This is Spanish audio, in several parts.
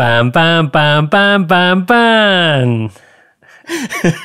Pam, pam, pam, pam, pam, pam.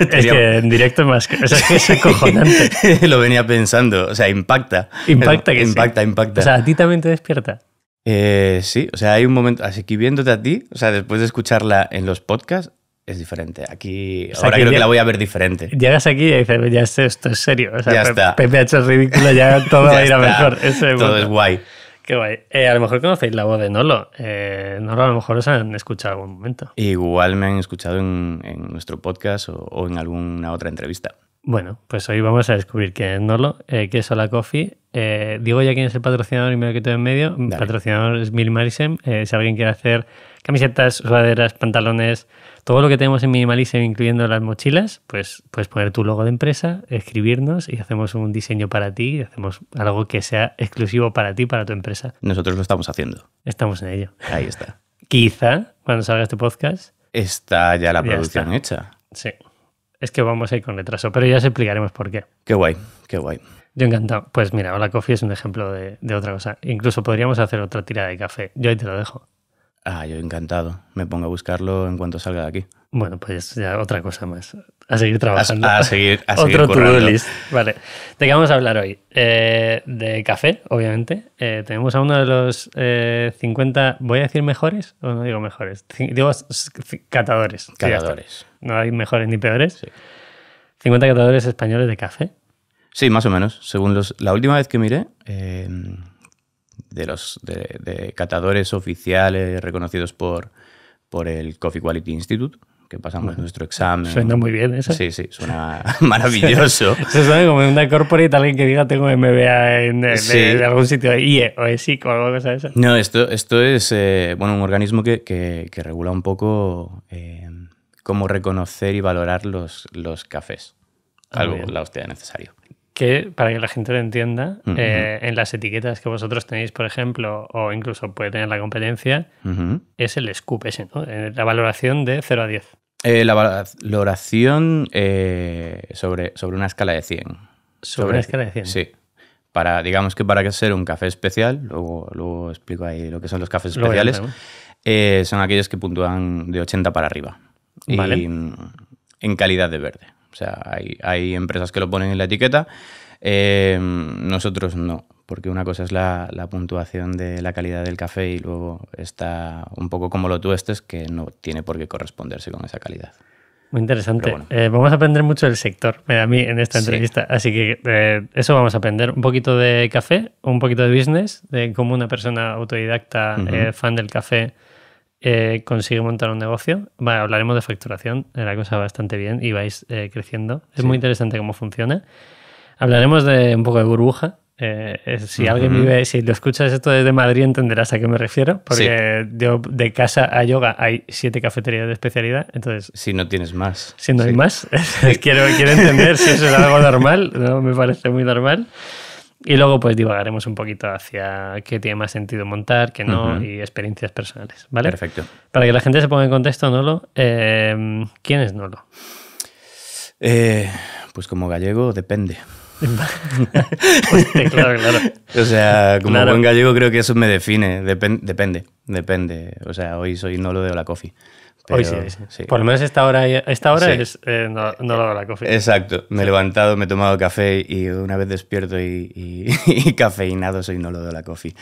es que en directo más o sea, es, que es Lo venía pensando, o sea, impacta. Impacta que Impacta, sí. impacta. O sea, a ti también te despierta. Eh, sí, o sea, hay un momento, así que viéndote a ti, o sea, después de escucharla en los podcasts, es diferente. Aquí, ahora creo que la voy a ver diferente. Llegas aquí y dices, ya esto, es serio. O sea, ya está. ridículo, ya todo va a ir a mejor. Ese todo es guay. Qué guay. Eh, a lo mejor conocéis la voz de Nolo. Eh, Nolo a lo mejor os han escuchado en algún momento. Igual me han escuchado en, nuestro podcast o, en alguna otra entrevista. Bueno, pues hoy vamos a descubrir quién es Nolo, eh, qué es Hola Coffee. Eh, digo ya quién es el patrocinador y me lo quito en medio. Mi Patrocinador es Mil Marisem. si alguien quiere hacer camisetas, sudaderas, pantalones, todo lo que tenemos en Minimalism, incluyendo las mochilas, pues puedes poner tu logo de empresa, escribirnos y hacemos un diseño para ti, hacemos algo que sea exclusivo para ti, para tu empresa. Nosotros lo estamos haciendo. Estamos en ello. Ahí está. Quizá cuando salga este podcast. Está ya la producción hecha. Sí. Es que vamos a ir con retraso, pero ya os explicaremos por qué. Qué guay, qué guay. Yo encantado. Pues mira, Hola Coffee es un ejemplo de, de otra cosa. Incluso podríamos hacer otra tira de café. Yo ahí te lo dejo. Ah, yo encantado. Me pongo a buscarlo en cuanto salga de aquí. Bueno, pues ya otra cosa más. A seguir trabajando. A, seguir, a Otro to list. Vale. ¿De qué vamos a hablar hoy? Eh, de café, obviamente. Eh, tenemos a uno de los 50, eh, voy a decir mejores, o no digo mejores, digo catadores. Catadores. No hay mejores ni peores. Sí. 50 catadores españoles de café. Sí, más o menos. Según los, la última vez que miré de los de, catadores oficiales reconocidos por, por el Coffee Quality Institute, que pasamos nuestro examen. Suena muy bien eso. Sí, sí, suena maravilloso. Se suena como una corporate, alguien que diga tengo MBA en, algún sitio IE o ESIC o alguna cosa de eso. No, esto, esto es eh, bueno, un organismo que, que, que regula un poco eh, cómo reconocer y valorar los, los cafés. Ah, algo, la hostia necesario que, para que la gente lo entienda, eh, en las etiquetas que vosotros tenéis, por ejemplo, o incluso puede tener la competencia, es el scoop ese, ¿no? Eh, la valoración de 0 a 10. Eh, la valoración sobre, sobre una escala de 100. Sobre, una escala de 100. Sí. Para, digamos que para ser un café especial, luego, explico ahí lo que son los cafés especiales, son aquellos que puntúan de 80 para arriba. Vale. Mm, en calidad de verde. O sea, hay, empresas que lo ponen en la etiqueta, eh, nosotros no, porque una cosa es la, puntuación de la calidad del café y luego está un poco como lo tuestes, que no tiene por qué corresponderse con esa calidad. Muy interesante. Eh, vamos a aprender mucho del sector, eh, a mí, en esta entrevista. Así que eso vamos a aprender. Un poquito de café, un poquito de business, de cómo una persona autodidacta, fan del café, eh, consigue montar un negocio. hablaremos de facturación, la cosa bastante bien y vais eh, creciendo. Es muy interesante cómo funciona. Hablaremos de un poco de burbuja. Eh, si alguien vive, si lo escuchas esto desde Madrid, entenderás a qué me refiero, porque yo de, casa a yoga hay siete cafeterías de especialidad. Entonces, si no tienes más, si no hay más, quiero, quiero entender si eso es algo normal, ¿no? me parece muy normal. Y luego pues divagaremos un poquito hacia qué tiene más sentido montar, qué no, y experiencias personales, ¿vale? Perfecto. Para que la gente se ponga en contexto, Nolo, em, ¿quién es Nolo? Eh, pues como gallego depende. Pues claro, claro. O sea, como buen gallego creo que eso me define. depende, depende. O sea, hoy soy Nolo de Ola Coffee. Hoy sí, sí. Por lo menos esta hora, esta hora es eh, no, no, la coffee. Exacto. Me he levantado, me he tomado café y una vez despierto y, cafeinado soy no lo de la coffee.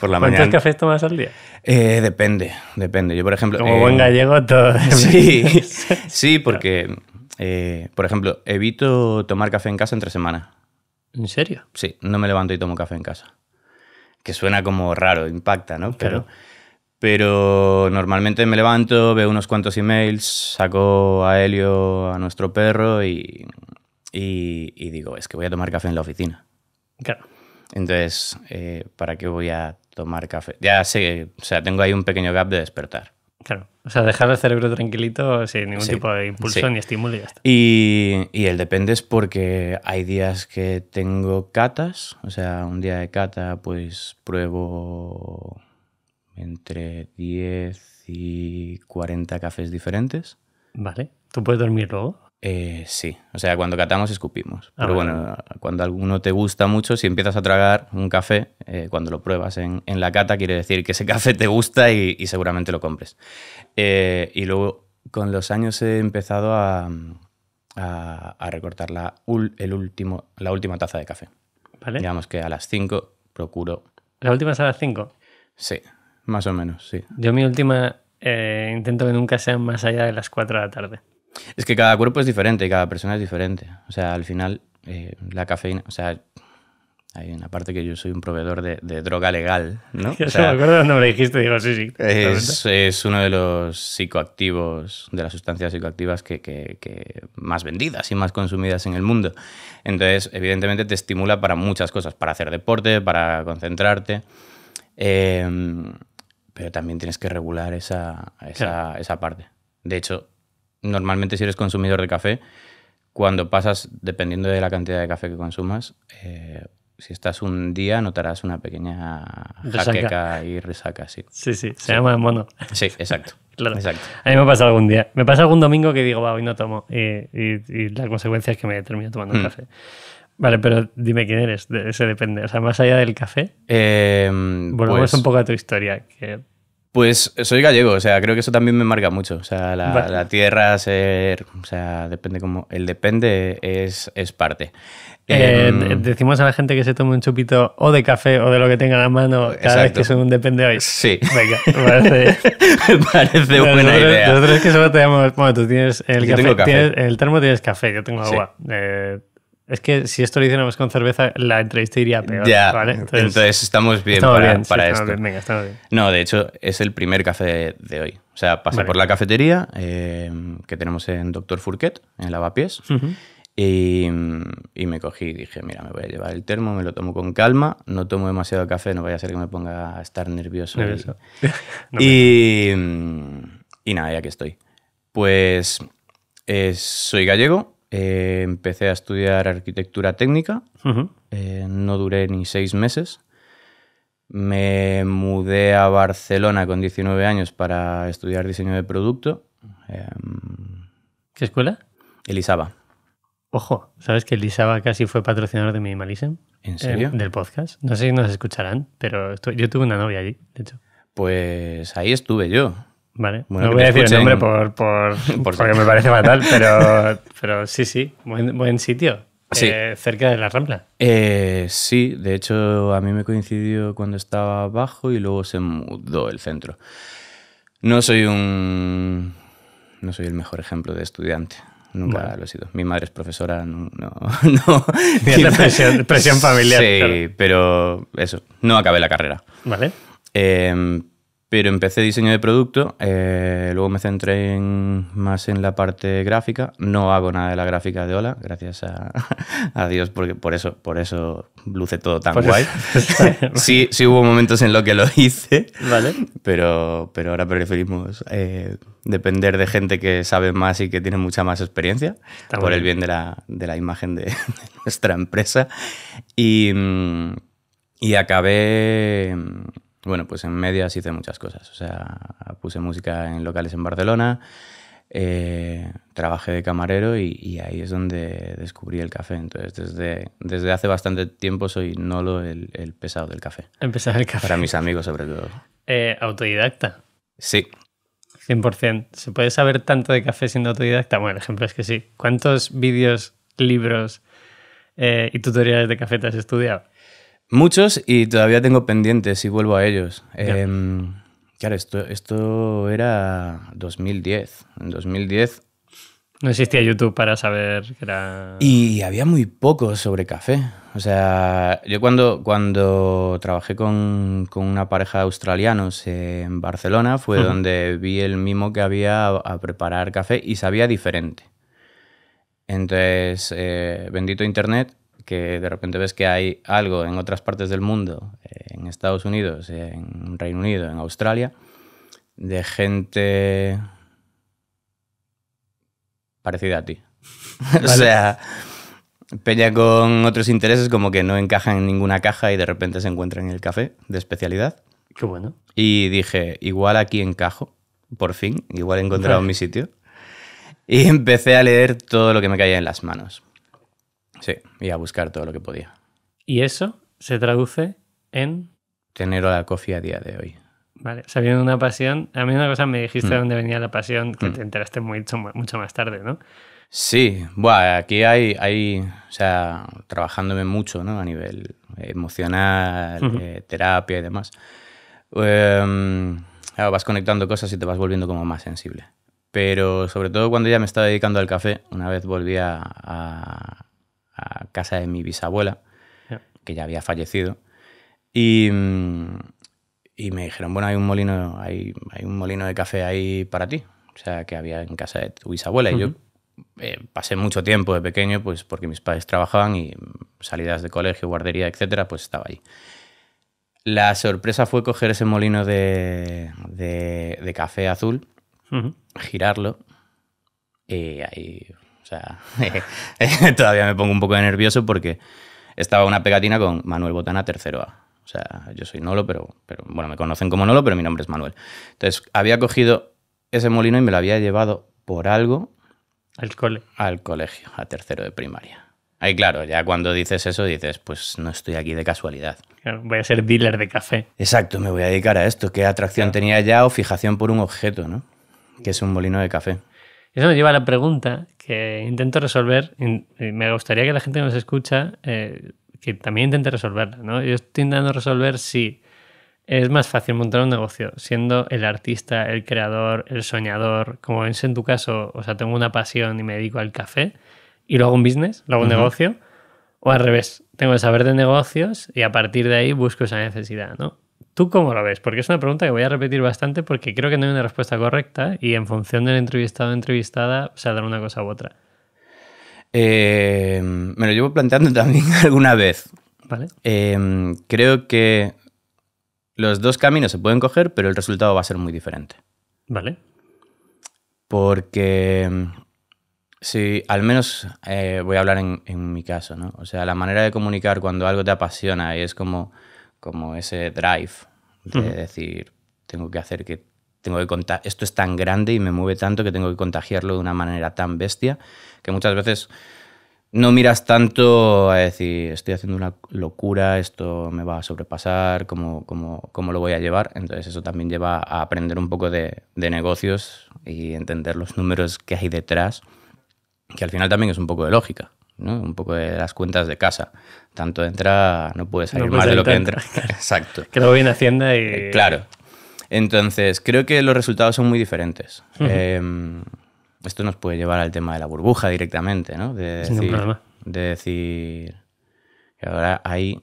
Por la ¿Cuántos cafés tomas al día? Eh, depende, depende. Yo, por ejemplo. Como eh, buen gallego, todo. Sí, sí porque, por ejemplo, evito tomar café en casa entre semana. ¿En serio? Sí, no me levanto y tomo café en casa. Que suena como raro, impacta, ¿no? Pero. Claro pero normalmente me levanto, veo unos cuantos emails, saco a Helio, a nuestro perro, y, y, digo, es que voy a tomar café en la oficina. Claro. Entonces, eh, ¿para qué voy a tomar café? Ya sé, o sea, tengo ahí un pequeño gap de despertar. Claro. O sea, dejar el cerebro tranquilito sin ningún tipo de impulso ni estímulo y ya está. y, el depende es porque hay días que tengo catas, o sea, un día de cata pues pruebo entre 10 y 40 cafés diferentes. Vale. ¿Tú puedes dormir luego? Eh, sí, o sea, cuando catamos escupimos. Ah, Pero bueno, cuando alguno te gusta mucho, si empiezas a tragar un café, eh, cuando lo pruebas en, la cata, quiere decir que ese café te gusta y, seguramente lo compres. Eh, y luego, con los años he empezado a, recortar la, el último, la última taza de café. ¿Vale? Digamos que a las 5 procuro... ¿La última es a las 5? Sí, más o menos, sí. Yo mi última eh, intento que nunca sean más allá de las 4 de la tarde. Es que cada cuerpo es diferente y cada persona es diferente. O sea, al final, eh, la cafeína, o sea, hay una parte que yo soy un proveedor de, droga legal, ¿no? cuando me dijiste, digo, sí, sí. Es, es, uno de los psicoactivos, de las sustancias psicoactivas que, más vendidas y más consumidas en el mundo. Entonces, evidentemente te estimula para muchas cosas, para hacer deporte, para concentrarte. Eh, pero también tienes que regular esa, esa, esa parte. De hecho, normalmente si eres consumidor de café, cuando pasas, dependiendo de la cantidad de café que consumas, eh, si estás un día notarás una pequeña jaqueca y resaca, sí. Sí, se llama mono. Sí, exacto. claro. exacto. A mí me pasa algún día. Me pasa algún domingo que digo, va, hoy no tomo. Y, y, la consecuencia es que me termino tomando mm. café. Vale, pero dime quién eres, de, se depende. O sea, más allá del café, eh, volvemos pues un poco a tu historia, que pues soy gallego, o sea, creo que eso también me marca mucho. O sea, la, tierra, ser. O sea, depende como. El depende es, es parte. Eh, em, decimos a la gente que se tome un chupito o de café o de lo que tenga en la mano cada vez que son un depende hoy. Sí. Venga, parece, me parece buena idea. Nosotros que solo Bueno, tú tienes el yo café, el termo tienes café, yo tengo agua. Eh, es que si esto lo hiciéramos con cerveza, la entrevista iría peor. Ya, entonces, estamos bien para, esto. bien. No, de hecho, es el primer café de hoy. O sea, pasé por la cafetería eh, que tenemos en Doctor Furquet, en Lavapiés. Y, me cogí y dije, mira, me voy a llevar el termo, me lo tomo con calma, no tomo demasiado café, no vaya a ser que me ponga a estar nervioso. Y, y, nada, ya que estoy. Pues eh, soy gallego, eh, empecé a estudiar arquitectura técnica, eh, no duré ni seis meses. Me mudé a Barcelona con 19 años para estudiar diseño de producto. Em, ¿Qué escuela? Elisaba. Ojo, ¿sabes que Elisaba casi fue patrocinador de Minimalism? ¿En eh, serio? del podcast. No sé si nos escucharán, pero yo tuve una novia allí, de hecho. Pues ahí estuve yo. Vale. no voy a decir el nombre porque me parece fatal, pero, pero sí, sí, buen, buen sitio. Eh, cerca de la Rambla. Eh, sí, de hecho a mí me coincidió cuando estaba abajo y luego se mudó el centro. No soy un... No soy el mejor ejemplo de estudiante. Nunca lo he sido. Mi madre es profesora, no... no, presión, presión, familiar. Sí, pero eso, no acabé la carrera. Vale. Em, pero empecé diseño de producto, eh, luego me centré más en la parte gráfica. No hago nada de la gráfica de hola, gracias a, Dios, porque por eso, por eso luce todo tan guay. sí, sí hubo momentos en los que lo hice, vale. pero, pero ahora preferimos eh, depender de gente que sabe más y que tiene mucha más experiencia, por el bien de la, imagen de, nuestra empresa. Y, y acabé bueno, pues en medias hice muchas cosas. O sea, puse música en locales en Barcelona, eh, trabajé de camarero y, ahí es donde descubrí el café. Entonces, desde, desde hace bastante tiempo soy Nolo el, pesado del café. El pesado del café. Para mis amigos, sobre todo. Eh, ¿Autodidacta? Sí. 100%. ¿Se puede saber tanto de café siendo autodidacta? Bueno, el ejemplo es que sí. ¿Cuántos vídeos, libros eh, y tutoriales de café te has estudiado? Muchos y todavía tengo pendientes y vuelvo a ellos. Em, claro, esto, esto era 2010. En 2010... No existía YouTube para saber que era... Y había muy poco sobre café. O sea, yo cuando, cuando trabajé con, una pareja de australianos en Barcelona fue donde vi el mimo que había a preparar café y sabía diferente. Entonces, eh, bendito Internet, que de repente ves que hay algo en otras partes del mundo, eh, en Estados Unidos, en Reino Unido, en Australia, de gente parecida a ti. o sea, peña con otros intereses como que no encaja en ninguna caja y de repente se encuentra en el café de especialidad. Qué bueno. Y dije, igual aquí encajo, por fin, igual he encontrado mi sitio. Y empecé a leer todo lo que me caía en las manos. Sí, y a buscar todo lo que podía. Y eso se traduce en... Tener la coffee a día de hoy. Vale, sabiendo una pasión, a mí una cosa me dijiste de mm. dónde venía la pasión, que mm. te enteraste mucho, mucho más tarde, ¿no? Sí, bueno, aquí hay, hay, o sea, trabajándome mucho, ¿no? A nivel emocional, eh, terapia y demás. Em, vas conectando cosas y te vas volviendo como más sensible. Pero sobre todo cuando ya me estaba dedicando al café, una vez volví a casa de mi bisabuela, que ya había fallecido. Y, me dijeron, bueno, hay un molino, hay, un molino de café ahí para ti. O sea, que había en casa de tu bisabuela. Y yo eh, pasé mucho tiempo de pequeño, pues porque mis padres trabajaban y salidas de colegio, guardería, etcétera, pues estaba ahí. La sorpresa fue coger ese molino de, café azul, girarlo, y ahí o sea, todavía me pongo un poco de nervioso porque estaba una pegatina con Manuel Botana, tercero A. O sea, yo soy Nolo, pero, pero bueno, me conocen como Nolo, pero mi nombre es Manuel. Entonces, había cogido ese molino y me lo había llevado por algo. Al Al colegio, a tercero de primaria. Ahí, claro, ya cuando dices eso dices, pues no estoy aquí de casualidad. voy a ser dealer de café. Exacto, me voy a dedicar a esto. ¿Qué atracción tenía ya o fijación por un objeto, no? Que es un molino de café. Eso me lleva a la pregunta que intento resolver. Y eh, me gustaría que la gente que nos escucha eh, que también intente resolverla. ¿no? Yo estoy intentando resolver si es más fácil montar un negocio siendo el artista, el creador, el soñador, como ves en tu caso, o sea, tengo una pasión y me dedico al café y luego un business, luego un negocio, o al revés, tengo el saber de negocios y a partir de ahí busco esa necesidad, ¿no? ¿Tú cómo lo ves? Porque es una pregunta que voy a repetir bastante porque creo que no hay una respuesta correcta y en función del entrevistado o entrevistada se hará una cosa u otra. Eh, me lo llevo planteando también alguna vez. Eh, creo que los dos caminos se pueden coger, pero el resultado va a ser muy diferente. ¿Vale? Porque Sí, al menos eh, voy a hablar en, mi caso, ¿no? O sea, la manera de comunicar cuando algo te apasiona y es como, como ese drive de decir, tengo que hacer que tengo que contar, esto es tan grande y me mueve tanto que tengo que contagiarlo de una manera tan bestia que muchas veces no miras tanto a decir, estoy haciendo una locura, esto me va a sobrepasar, cómo, cómo, cómo lo voy a llevar. Entonces eso también lleva a aprender un poco de, negocios y entender los números que hay detrás, que al final también es un poco de lógica un poco de las cuentas de casa. Tanto entra, no puede salir más de lo que entra. Exacto. Que voy Hacienda y... Eh, claro. Entonces, creo que los resultados son muy diferentes. Em, esto nos puede llevar al tema de la burbuja directamente, ¿no? De decir, de decir que ahora hay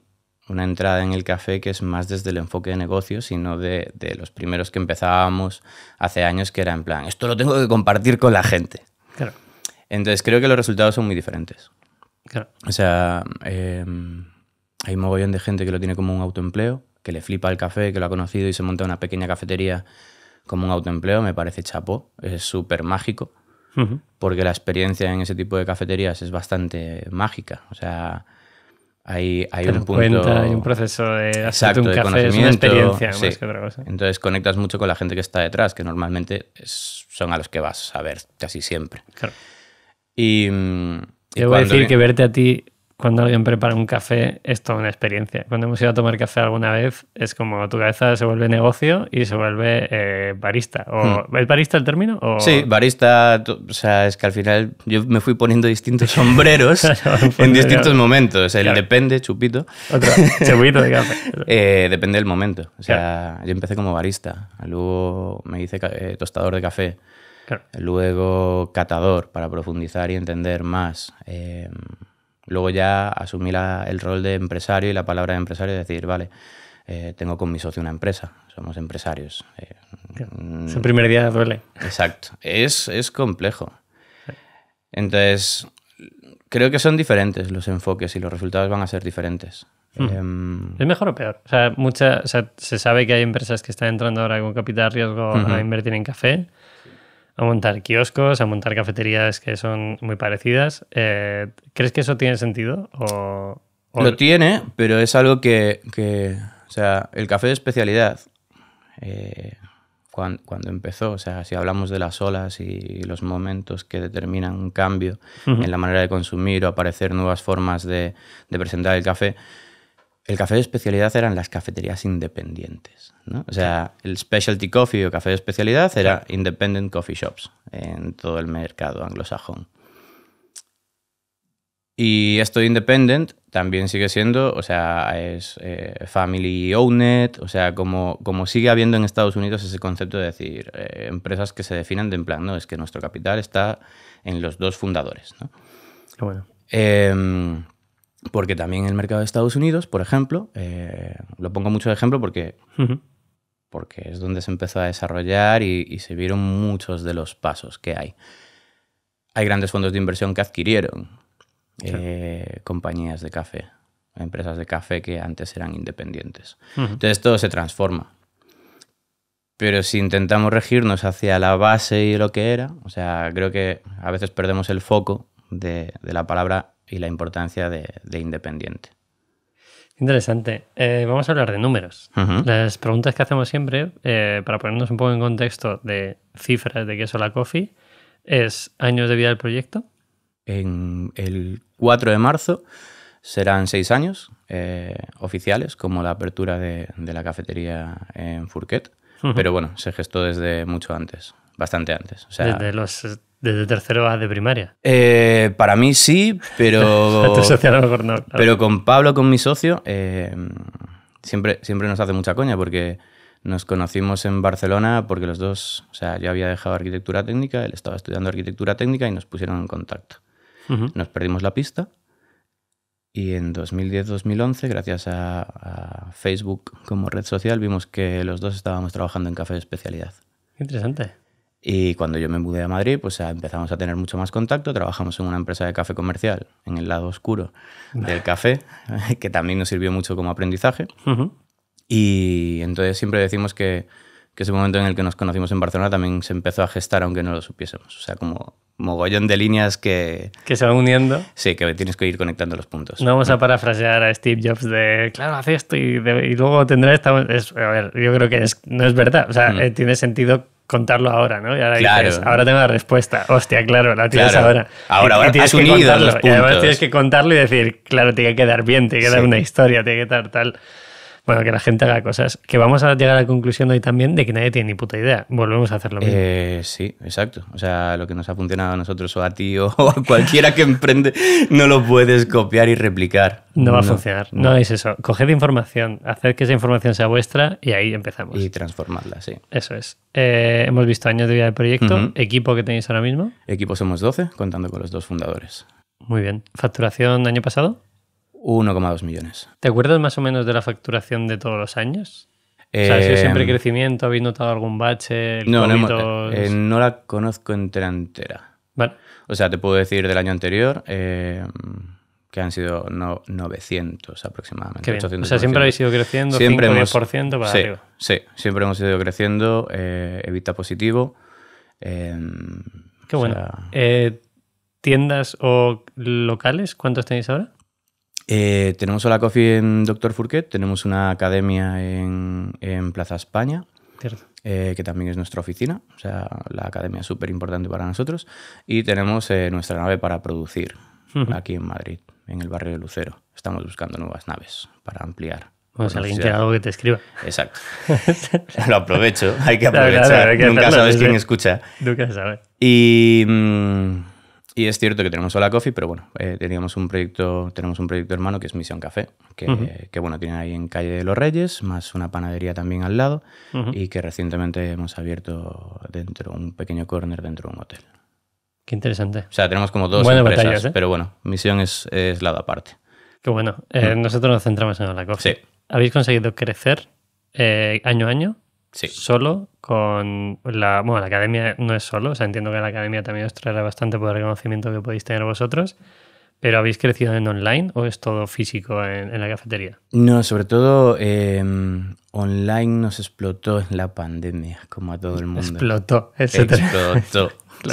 una entrada en el café que es más desde el enfoque de negocio, sino de, de, los primeros que empezábamos hace años, que era en plan, esto lo tengo que compartir con la gente. Claro. Entonces creo que los resultados son muy diferentes. O sea, em, hay un mogollón de gente que lo tiene como un autoempleo, que le flipa el café, que lo ha conocido y se monta una pequeña cafetería como un autoempleo, me parece chapó, es súper mágico, porque la experiencia en ese tipo de cafeterías es bastante mágica. O sea, hay, un punto... hay un proceso de un café, es una experiencia más que Entonces conectas mucho con la gente que está detrás, que normalmente son a los que vas a ver casi siempre. Claro. Y voy a decir que verte a ti cuando alguien prepara un café es toda una experiencia. Cuando hemos ido a tomar café alguna vez, es como tu cabeza se vuelve negocio y se vuelve eh, barista. O, hmm. barista el término? Sí, barista, o sea, es que al final yo me fui poniendo distintos sombreros en distintos momentos. El depende, chupito. Otro, chupito de café. Eh, depende del momento. O sea, yo empecé como barista, luego me hice eh, tostador de café. Luego catador para profundizar y entender más. Em, luego ya asumí el rol de empresario y la palabra de empresario es decir, vale, eh, tengo con mi socio una empresa, somos empresarios. Eh, mm, es el primer día duele. Exacto, es, complejo. Entonces, creo que son diferentes los enfoques y los resultados van a ser diferentes. Hmm. Em, ¿Es mejor o peor? O sea, se sabe que hay empresas que están entrando ahora con capital riesgo a invertir en café a montar kioscos, a montar cafeterías que son muy parecidas. Eh, ¿Crees que eso tiene sentido? O, Lo tiene, pero es algo que, O sea, el café de especialidad, eh, cuando, empezó, o sea, si hablamos de las olas y los momentos que determinan un cambio en la manera de consumir o aparecer nuevas formas de presentar el café, el café de especialidad eran las cafeterías independientes. O sea, el specialty coffee o café de especialidad era independent coffee shops en todo el mercado anglosajón. Y esto de independent también sigue siendo, o sea, es eh, family owned, o sea, como, como sigue habiendo en Estados Unidos ese concepto de decir, eh, empresas que se definan de en plan, no, es que nuestro capital está en los dos fundadores, em, porque también el mercado de Estados Unidos, por ejemplo, eh, lo pongo mucho de ejemplo porque porque es donde se empezó a desarrollar y, se vieron muchos de los pasos que hay. Hay grandes fondos de inversión que adquirieron eh, compañías de café, empresas de café que antes eran independientes. Entonces todo se transforma. Pero si intentamos regirnos hacia la base y lo que era, o sea, creo que a veces perdemos el foco de, la palabra y la importancia de independiente. Interesante. Eh, vamos a hablar de números. Las preguntas que hacemos siempre, eh, para ponernos un poco en contexto de cifras de qué es la Coffee, es años de vida del proyecto. En el 4 de marzo serán seis años eh, oficiales, como la apertura de, la cafetería en Furquet, Pero bueno, se gestó desde mucho antes, bastante antes. desde los desde tercero a de primaria. Eh, para mí sí, pero. Pero con Pablo, con mi socio, eh, siempre, siempre nos hace mucha coña porque nos conocimos en Barcelona porque los dos, o sea, yo había dejado arquitectura técnica, él estaba estudiando arquitectura técnica y nos pusieron en contacto. Nos perdimos la pista y en 2010-2011, gracias a, a Facebook como red social, vimos que los dos estábamos trabajando en café de especialidad. Interesante. Y cuando yo me mudé a Madrid, pues ah, empezamos a tener mucho más contacto. Trabajamos en una empresa de café comercial, en el lado oscuro del café, que también nos sirvió mucho como aprendizaje. Y entonces siempre decimos que, que ese momento en el que nos conocimos en Barcelona también se empezó a gestar aunque no lo supiésemos. O sea, como mogollón de líneas que... Que se van uniendo. Sí, que tienes que ir conectando los puntos. No vamos a parafrasear a Steve Jobs de, claro, hace esto y, luego tendrá esta... a ver, yo creo que no es verdad. O sea, mm. eh, tiene sentido contarlo ahora, ¿no? Y ahora, dices, ahora tengo la respuesta. Hostia, claro, la tienes ahora. Ahora, tienes que contarlo. Y además tienes que contarlo y decir, claro, tiene que quedar bien, tiene que dar una historia, tiene que dar tal. Bueno, que la gente haga cosas. Que vamos a llegar a la conclusión hoy también de que nadie tiene ni puta idea. Volvemos a hacerlo. lo eh, sí, exacto. O sea, lo que nos ha funcionado a nosotros o a ti o a cualquiera que emprende, no lo puedes copiar y replicar. No va a funcionar. No. es eso. Coged información, haced que esa información sea vuestra y ahí empezamos. Y transformarla, sí. Eso es. Eh, hemos visto años de vida del proyecto. ¿Equipo que tenéis ahora mismo? Equipo somos 12, contando con los dos fundadores. Muy bien. ¿Facturación año pasado? 1,2 millones. ¿Te acuerdas más o menos de la facturación de todos los años? o sea, ¿ha sido siempre crecimiento? ¿Habéis notado algún bache? no, eh, no, la conozco entera entera. Vale. O sea, te puedo decir del año anterior em, que han sido no, 900 aproximadamente. O sea, siempre habéis ido creciendo siempre 5 hemos, 10% para arriba. Sí, siempre hemos ido creciendo, evita eh, positivo. Em, Qué bueno. Eh, ¿Tiendas o locales? ¿Cuántos tenéis ahora? Eh, tenemos Hola Coffee en Doctor Furquet, tenemos una academia en, Plaza España, eh, que también es nuestra oficina, o sea, la academia es súper importante para nosotros, y tenemos eh, nuestra nave para producir aquí en Madrid, en el barrio de Lucero. Estamos buscando nuevas naves para ampliar. Bueno, pues si alguien quiere algo que te escriba. Exacto. Lo aprovecho, hay que aprovechar. Nunca sabes quién escucha. Nunca sabes. Y... Mm, y es cierto que tenemos Hola Coffee, pero bueno, eh, teníamos un proyecto, tenemos un proyecto hermano que es Misión Café, que, bueno, tienen ahí en Calle de los Reyes, más una panadería también al lado, y que recientemente hemos abierto dentro un pequeño corner dentro de un hotel. Qué interesante. O sea, tenemos como dos empresas, ¿eh? pero bueno, Misión es, es la aparte. Qué bueno. Eh, mm. Nosotros nos centramos en Hola Coffee. Sí. ¿Habéis conseguido crecer año a año? Solo con la. Bueno, la academia no es solo, o sea, entiendo que la academia también os traerá bastante por el conocimiento que podéis tener vosotros. ¿Pero habéis crecido en online o es todo físico en, la cafetería? No, sobre todo em, online nos explotó en la pandemia, como a todo el mundo. Explotó, Explotó,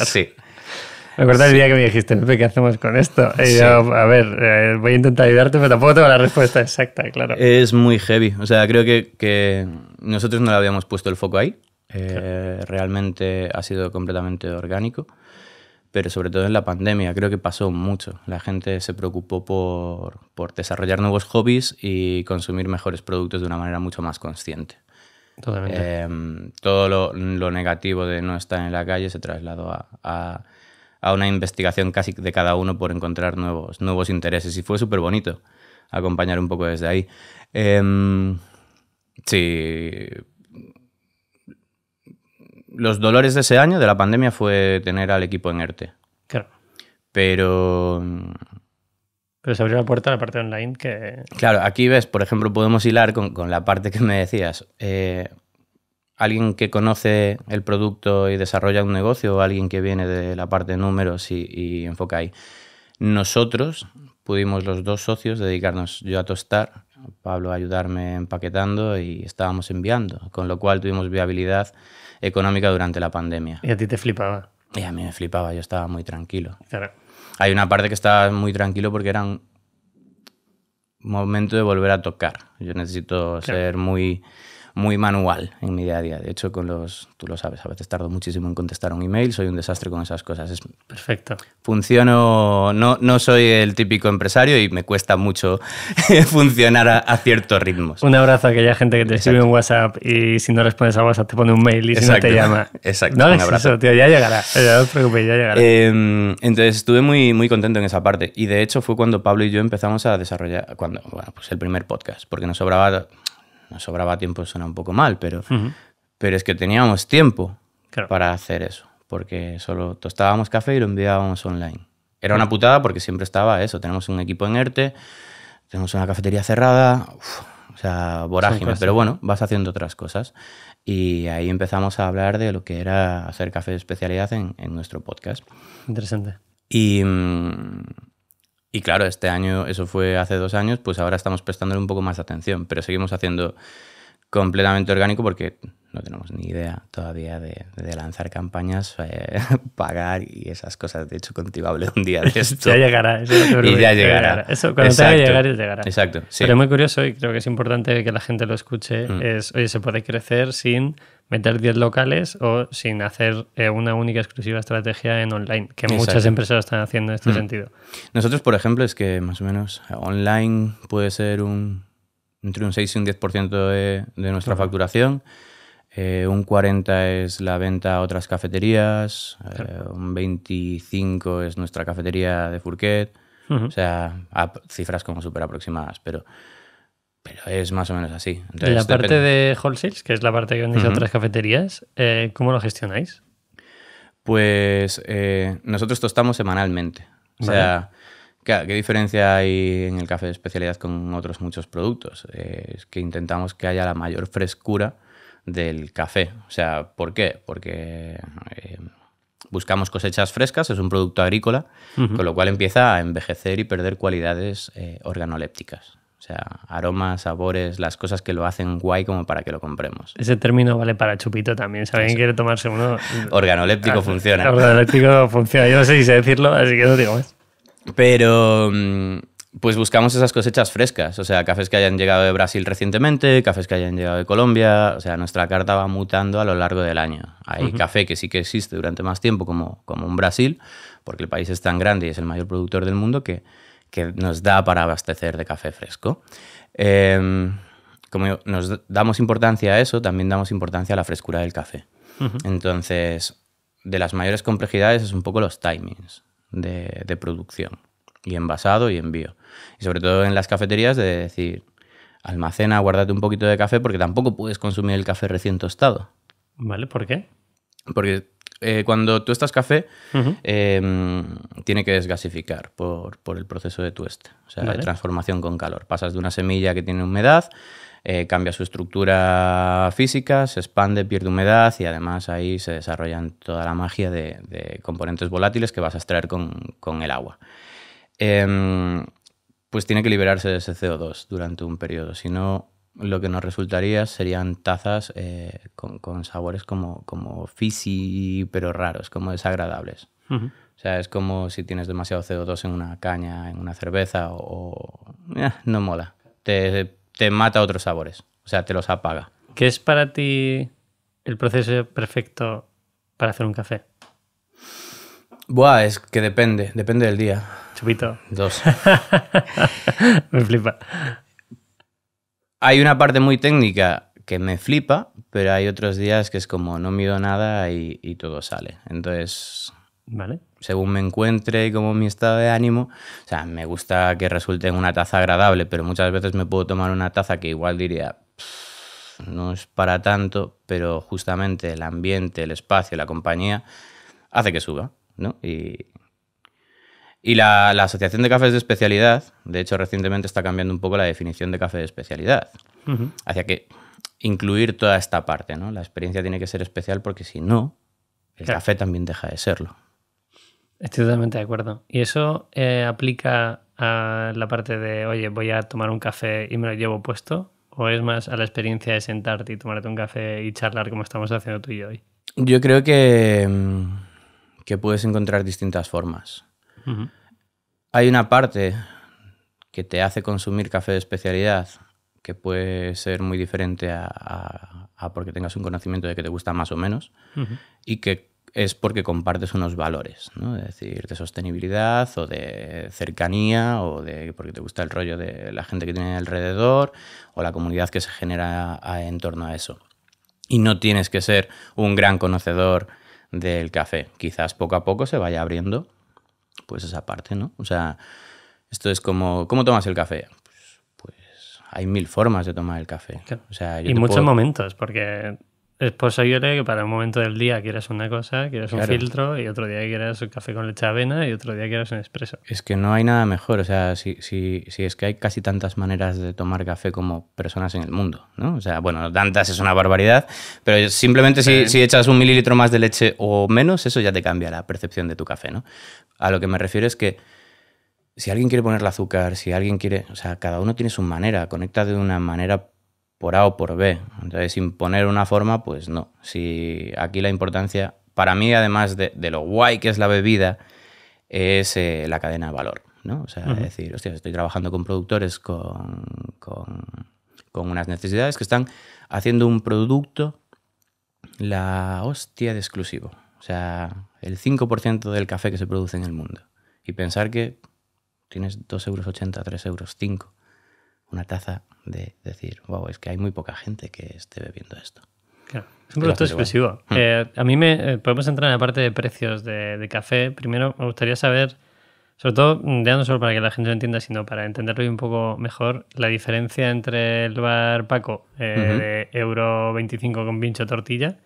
Me el día que me dijiste, Pepe, ¿qué hacemos con esto? Y yo, a ver, eh, voy a intentar ayudarte, pero tampoco tengo la respuesta exacta, claro. Es muy heavy. O sea, creo que, que nosotros no le habíamos puesto el foco ahí. Eh, realmente ha sido completamente orgánico. Pero sobre todo en la pandemia, creo que pasó mucho. La gente se preocupó por, por desarrollar nuevos hobbies y consumir mejores productos de una manera mucho más consciente. Totalmente. Em, todo lo, lo, negativo de no estar en la calle se trasladó a a una investigación casi de cada uno por encontrar nuevos, nuevos intereses. Y fue súper bonito acompañar un poco desde ahí. Em, sí. Los dolores de ese año, de la pandemia, fue tener al equipo en ERTE. Claro. Pero. Pero se abrió la puerta a la parte online que. Claro, aquí ves, por ejemplo, podemos hilar con, la parte que me decías. Eh, alguien que conoce el producto y desarrolla un negocio o alguien que viene de la parte de números y, enfoca ahí. Nosotros pudimos los dos socios dedicarnos yo a tostar, Pablo a ayudarme empaquetando y estábamos enviando, con lo cual tuvimos viabilidad económica durante la pandemia. ¿Y a ti te flipaba? Y a mí me flipaba, yo estaba muy tranquilo. Claro. Hay una parte que estaba muy tranquilo porque era un momento de volver a tocar. Yo necesito ser muy muy manual en mi día a día. De hecho, con los, tú lo sabes, a veces tardo muchísimo en contestar un email, soy un desastre con esas cosas. Es, Perfecto. Funciono, no, no soy el típico empresario y me cuesta mucho funcionar a, ciertos ritmos. Un abrazo a aquella gente que te escribe un WhatsApp y si no respondes a WhatsApp te pone un mail y se te llama. Exacto. No, un abrazo. tío, ya llegará. no os preocupéis, ya llegará. Em, entonces estuve muy, muy contento en esa parte y de hecho fue cuando Pablo y yo empezamos a desarrollar, cuando, bueno, pues el primer podcast, porque nos sobraba nos sobraba tiempo, suena un poco mal, pero, pero es que teníamos tiempo para hacer eso, porque solo tostábamos café y lo enviábamos online. Era una putada porque siempre estaba eso, tenemos un equipo en ERTE, tenemos una cafetería cerrada, o sea, vorágine, pero bueno, vas haciendo otras cosas. Y ahí empezamos a hablar de lo que era hacer café de especialidad en, en nuestro podcast. Interesante. Y, mm, y claro, este año, eso fue hace dos años, pues ahora estamos prestándole un poco más atención, pero seguimos haciendo completamente orgánico porque no tenemos ni idea todavía de, lanzar campañas, eh, pagar y esas cosas. De hecho, contigo un día de esto. ya llegará. Eso y ya llegará. Eso, cuando tenga que llegar, llegará. Exacto. Pero muy curioso y creo que es importante que la gente lo escuche. Mm. Es, oye, se puede crecer sin meter 10 locales o sin hacer eh, una única exclusiva estrategia en online, que muchas empresas están haciendo en este mm. sentido. Nosotros, por ejemplo, es que más o menos online puede ser un, entre un 6 y un 10% de, de nuestra facturación. Eh, un 40 es la venta a otras cafeterías, eh, un 25 es nuestra cafetería de Fourquet, o sea, a cifras como súper aproximadas, pero pero es más o menos así. ¿Y la parte de wholesales, que es la parte que vendéis a otras cafeterías, eh, ¿cómo lo gestionáis? Pues eh, nosotros tostamos semanalmente. O sea, ¿qué, diferencia hay en el café de especialidad con otros muchos productos? Eh, es que intentamos que haya la mayor frescura del café. O sea, ¿por qué? Porque buscamos cosechas frescas, es un producto agrícola, con lo cual empieza a envejecer y perder cualidades organolépticas. O sea, aromas, sabores, las cosas que lo hacen guay como para que lo compremos. Ese término vale para chupito también. Si alguien quiere tomarse uno. organoléptico ah, funciona. Organoléptico funciona. Yo no sé si sé decirlo, así que no digo más. Pero. Mm, pues buscamos esas cosechas frescas, o sea, cafés que hayan llegado de Brasil recientemente, cafés que hayan llegado de Colombia, o sea, nuestra carta va mutando a lo largo del año. Hay café que sí que existe durante más tiempo, como, como un Brasil, porque el país es tan grande y es el mayor productor del mundo que, que nos da para abastecer de café fresco. Em, como nos damos importancia a eso, también damos importancia a la frescura del café. Entonces, de las mayores complejidades es un poco los timings de, de producción y envasado y envío. Y sobre todo en las cafeterías de decir, almacena, guárdate un poquito de café porque tampoco puedes consumir el café recién tostado. ¿Vale? ¿Por qué? Porque eh, cuando tú estás café, em, tiene que desgasificar por, el proceso de tueste, o sea, de transformación con calor. Pasas de una semilla que tiene humedad, eh, cambia su estructura física, se expande, pierde humedad y además ahí se desarrollan toda la magia de, componentes volátiles que vas a extraer con, con el agua em, pues tiene que liberarse de ese CO2 durante un periodo. Si no, lo que nos resultaría serían tazas eh, con, sabores como, como pero raros, como desagradables. O sea, es como si tienes demasiado CO2 en una caña, en una cerveza, o... Eh, no mola. Te, te mata otros sabores, o sea, te los apaga. ¿Qué es para ti el proceso perfecto para hacer un café? Buah, es que depende, depende del día. Chupito. Dos. Me flipa hay una parte muy técnica que me flipa, pero hay otros días que es como no mido nada y, todo sale. Entonces, vale. según me encuentre y como mi estado de ánimo, o sea, me gusta que resulte en una taza agradable, pero muchas veces me puedo tomar una taza que igual diría, no es para tanto, pero justamente el ambiente, el espacio, la compañía, hace que suba, ¿no? Y, y la, Asociación de Cafés de Especialidad, de hecho, recientemente está cambiando un poco la definición de café de especialidad. Hacia que incluir toda esta parte, ¿no? La experiencia tiene que ser especial porque si no, el café también deja de serlo. Estoy totalmente de acuerdo. Y eso eh, aplica a la parte de, oye, voy a tomar un café y me lo llevo puesto, o es más a la experiencia de sentarte y tomarte un café y charlar como estamos haciendo tú y yo hoy? Yo creo que, mm, que puedes encontrar distintas formas. Hay una parte que te hace consumir café de especialidad que puede ser muy diferente a, porque tengas un conocimiento de que te gusta más o menos y que es porque compartes unos valores, Es decir, de sostenibilidad o de cercanía o de porque te gusta el rollo de la gente que tiene alrededor o la comunidad que se genera en torno a eso. Y no tienes que ser un gran conocedor del café. Quizás poco a poco se vaya abriendo pues esa parte, ¿no? O sea, esto es como, ¿cómo tomas el café? Pues, pues hay mil formas de tomar el café. y muchos momentos, porque es posible que para un momento del día quieras una cosa, quieras un filtro, y otro día quieras un café con leche de avena, y otro día quieras un expreso. Es que no hay nada mejor. O sea, si, si, es que hay casi tantas maneras de tomar café como personas en el mundo, ¿no? O sea, bueno, tantas es una barbaridad, pero simplemente si, echas un mililitro más de leche o menos, eso ya te cambia la percepción de tu café, ¿no? A lo que me refiero es que si alguien quiere ponerle azúcar, si alguien quiere, o sea, cada uno tiene su manera, conecta de una manera por A o por B. Entonces, imponer una forma, pues no. Si aquí la importancia, para mí, además de, lo guay que es la bebida, es eh, la cadena de valor. ¿no? O sea, decir, hostia, estoy trabajando con productores con, con, con, unas necesidades que están haciendo un producto la hostia de exclusivo. O sea, el 5% del café que se produce en el mundo. Y pensar que tienes 2,80 euros, 3 euros, 5, una taza de decir, wow, es que hay muy poca gente que esté bebiendo esto. Claro. Es un producto expresivo mm. eh, a mí me. Eh, podemos entrar en la parte de precios de, café. Primero, me gustaría saber, sobre todo, ya no solo para que la gente lo entienda, sino para entenderlo un poco mejor, la diferencia entre el bar Paco eh, de euro 25 con pincho tortilla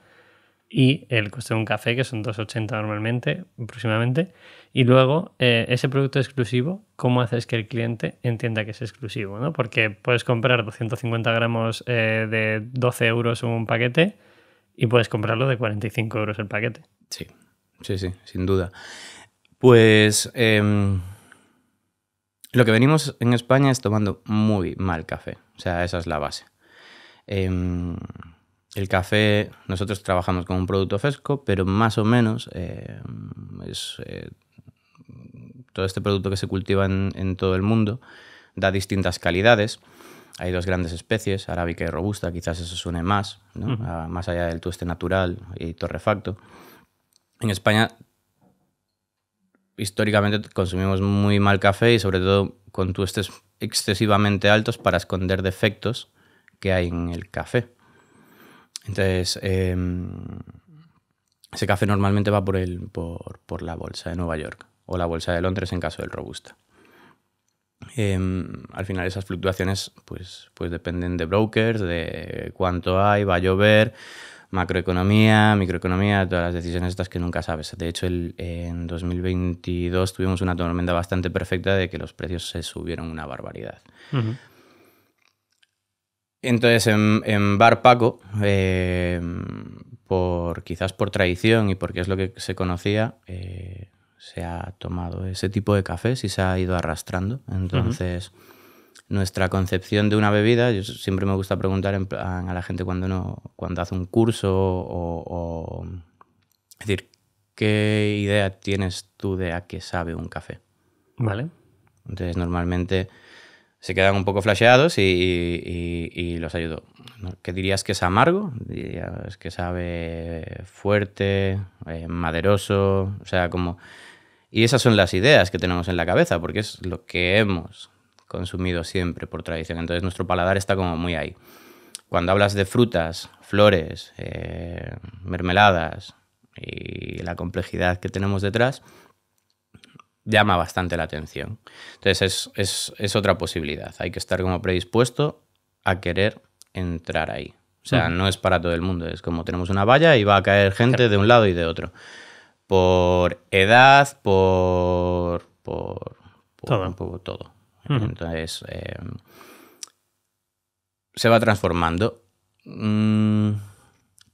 y el coste de un café, que son 2,80 normalmente, aproximadamente. Y luego, eh, ese producto exclusivo, ¿cómo haces que el cliente entienda que es exclusivo? Porque puedes comprar 250 gramos eh, de 12 euros un paquete y puedes comprarlo de 45 euros el paquete. Sí, sí, sí, sin duda. Pues em, lo que venimos en España es tomando muy mal café. O sea, esa es la base. Eh, el café, nosotros trabajamos con un producto fresco, pero más o menos eh, es, eh, todo este producto que se cultiva en, todo el mundo da distintas calidades. Hay dos grandes especies, arábica y robusta, quizás eso suene más, ah, más allá del tueste natural y torrefacto. En España, históricamente consumimos muy mal café y sobre todo con tuestes excesivamente altos para esconder defectos que hay en el café. Entonces, em, ese café normalmente va por, el, por, la bolsa de Nueva York o la bolsa de Londres en caso del robusta. Em, al final esas fluctuaciones pues, pues dependen de brokers, de cuánto hay, va a llover, macroeconomía, microeconomía, todas las decisiones estas que nunca sabes. De hecho, el, en 2022 tuvimos una tormenta bastante perfecta de que los precios se subieron una barbaridad. Entonces, en, Bar Paco, eh, por, quizás por traición y porque es lo que se conocía, eh, se ha tomado ese tipo de café y se ha ido arrastrando. Entonces, nuestra concepción de una bebida, yo siempre me gusta preguntar a la gente cuando, no cuando hace un curso o, o, Es decir, ¿qué idea tienes tú de a qué sabe un café? Vale. Entonces, normalmente se quedan un poco flasheados y, los ayudo. ¿Qué dirías que es amargo? Dirías que sabe fuerte, eh, maderoso, o sea, como... Y esas son las ideas que tenemos en la cabeza, porque es lo que hemos consumido siempre por tradición. Entonces nuestro paladar está como muy ahí. Cuando hablas de frutas, flores, eh, mermeladas y la complejidad que tenemos detrás, llama bastante la atención. Entonces es, otra posibilidad. Hay que estar como predispuesto a querer entrar ahí. O sea, no es para todo el mundo. Es como tenemos una valla y va a caer gente de un lado y de otro. Por edad, por... por, todo. Entonces eh, se va transformando. Mm,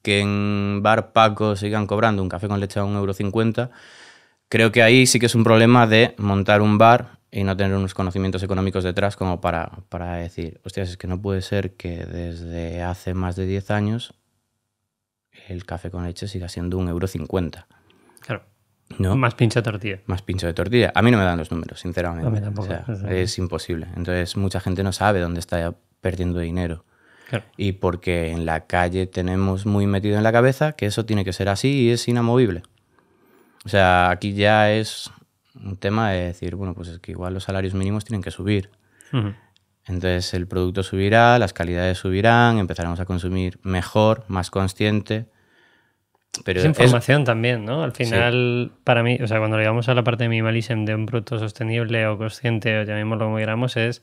que en Bar Paco sigan cobrando un café con leche a 1,50€ Creo que ahí sí que es un problema de montar un bar y no tener unos conocimientos económicos detrás como para, decir, hostias, es que no puede ser que desde hace más de 10 años el café con leche siga siendo un euro 50 Claro. ¿No? Más pincho de tortilla. Más pincho de tortilla. A mí no me dan los números, sinceramente. A mí tampoco. es imposible. Entonces, mucha gente no sabe dónde está perdiendo dinero. Claro. Y porque en la calle tenemos muy metido en la cabeza que eso tiene que ser así y es inamovible. O sea, aquí ya es un tema de decir, bueno, pues es que igual los salarios mínimos tienen que subir. Entonces el producto subirá, las calidades subirán, empezaremos a consumir mejor, más consciente. Pero es información también, ¿no? Al final, para mí, o sea, cuando llegamos a la parte de minimalism de un producto sostenible o consciente, o llamémoslo como queramos, es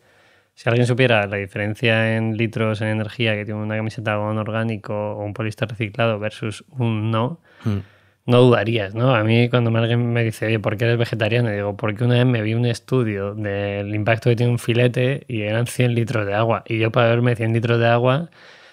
si alguien supiera la diferencia en litros en energía que tiene una camiseta o orgánico o un polista reciclado versus un no, mm no dudarías, ¿no? A mí cuando alguien me dice, oye, ¿por qué eres vegetariano? Y digo, porque una vez me vi un estudio del impacto que tiene un filete y eran 100 litros de agua. Y yo para beberme 100 litros de agua,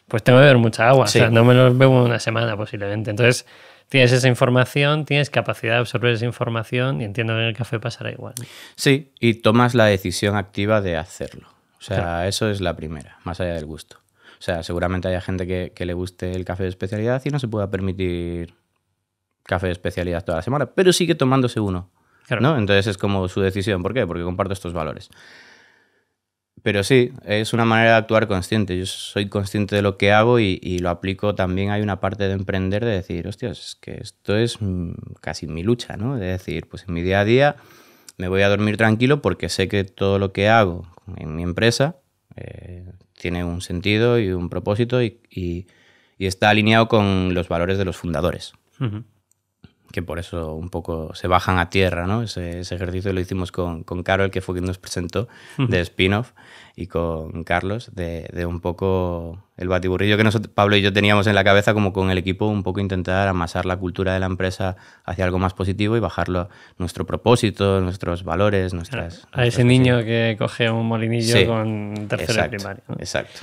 pues tengo que beber mucha agua. O sea, no me los bebo una semana posiblemente. Entonces, tienes esa información, tienes capacidad de absorber esa información y entiendo que el café pasará igual. Sí, y tomas la decisión activa de hacerlo. O sea, eso es la primera, más allá del gusto. O sea, seguramente haya gente que, que le guste el café de especialidad y no se pueda permitir café de especialidad toda la semana, pero sigue tomándose uno. ¿no? Entonces es como su decisión. ¿Por qué? Porque comparto estos valores. Pero sí, es una manera de actuar consciente. Yo soy consciente de lo que hago y, lo aplico. También hay una parte de emprender de decir, hostias, es que esto es mm, casi mi lucha, ¿no? De decir, pues en mi día a día me voy a dormir tranquilo porque sé que todo lo que hago en mi empresa eh, tiene un sentido y un propósito y, está alineado con los valores de los fundadores que por eso un poco se bajan a tierra, ¿no? Ese, ejercicio lo hicimos con, con Carol, que fue quien nos presentó de spin-off, y con Carlos, de, un poco el batiburrillo que nosotros, Pablo y yo teníamos en la cabeza, como con el equipo, un poco intentar amasar la cultura de la empresa hacia algo más positivo y bajarlo nuestro propósito, nuestros valores, nuestras... A, ese niño que coge un molinillo con tercera exacto, primaria. Exacto.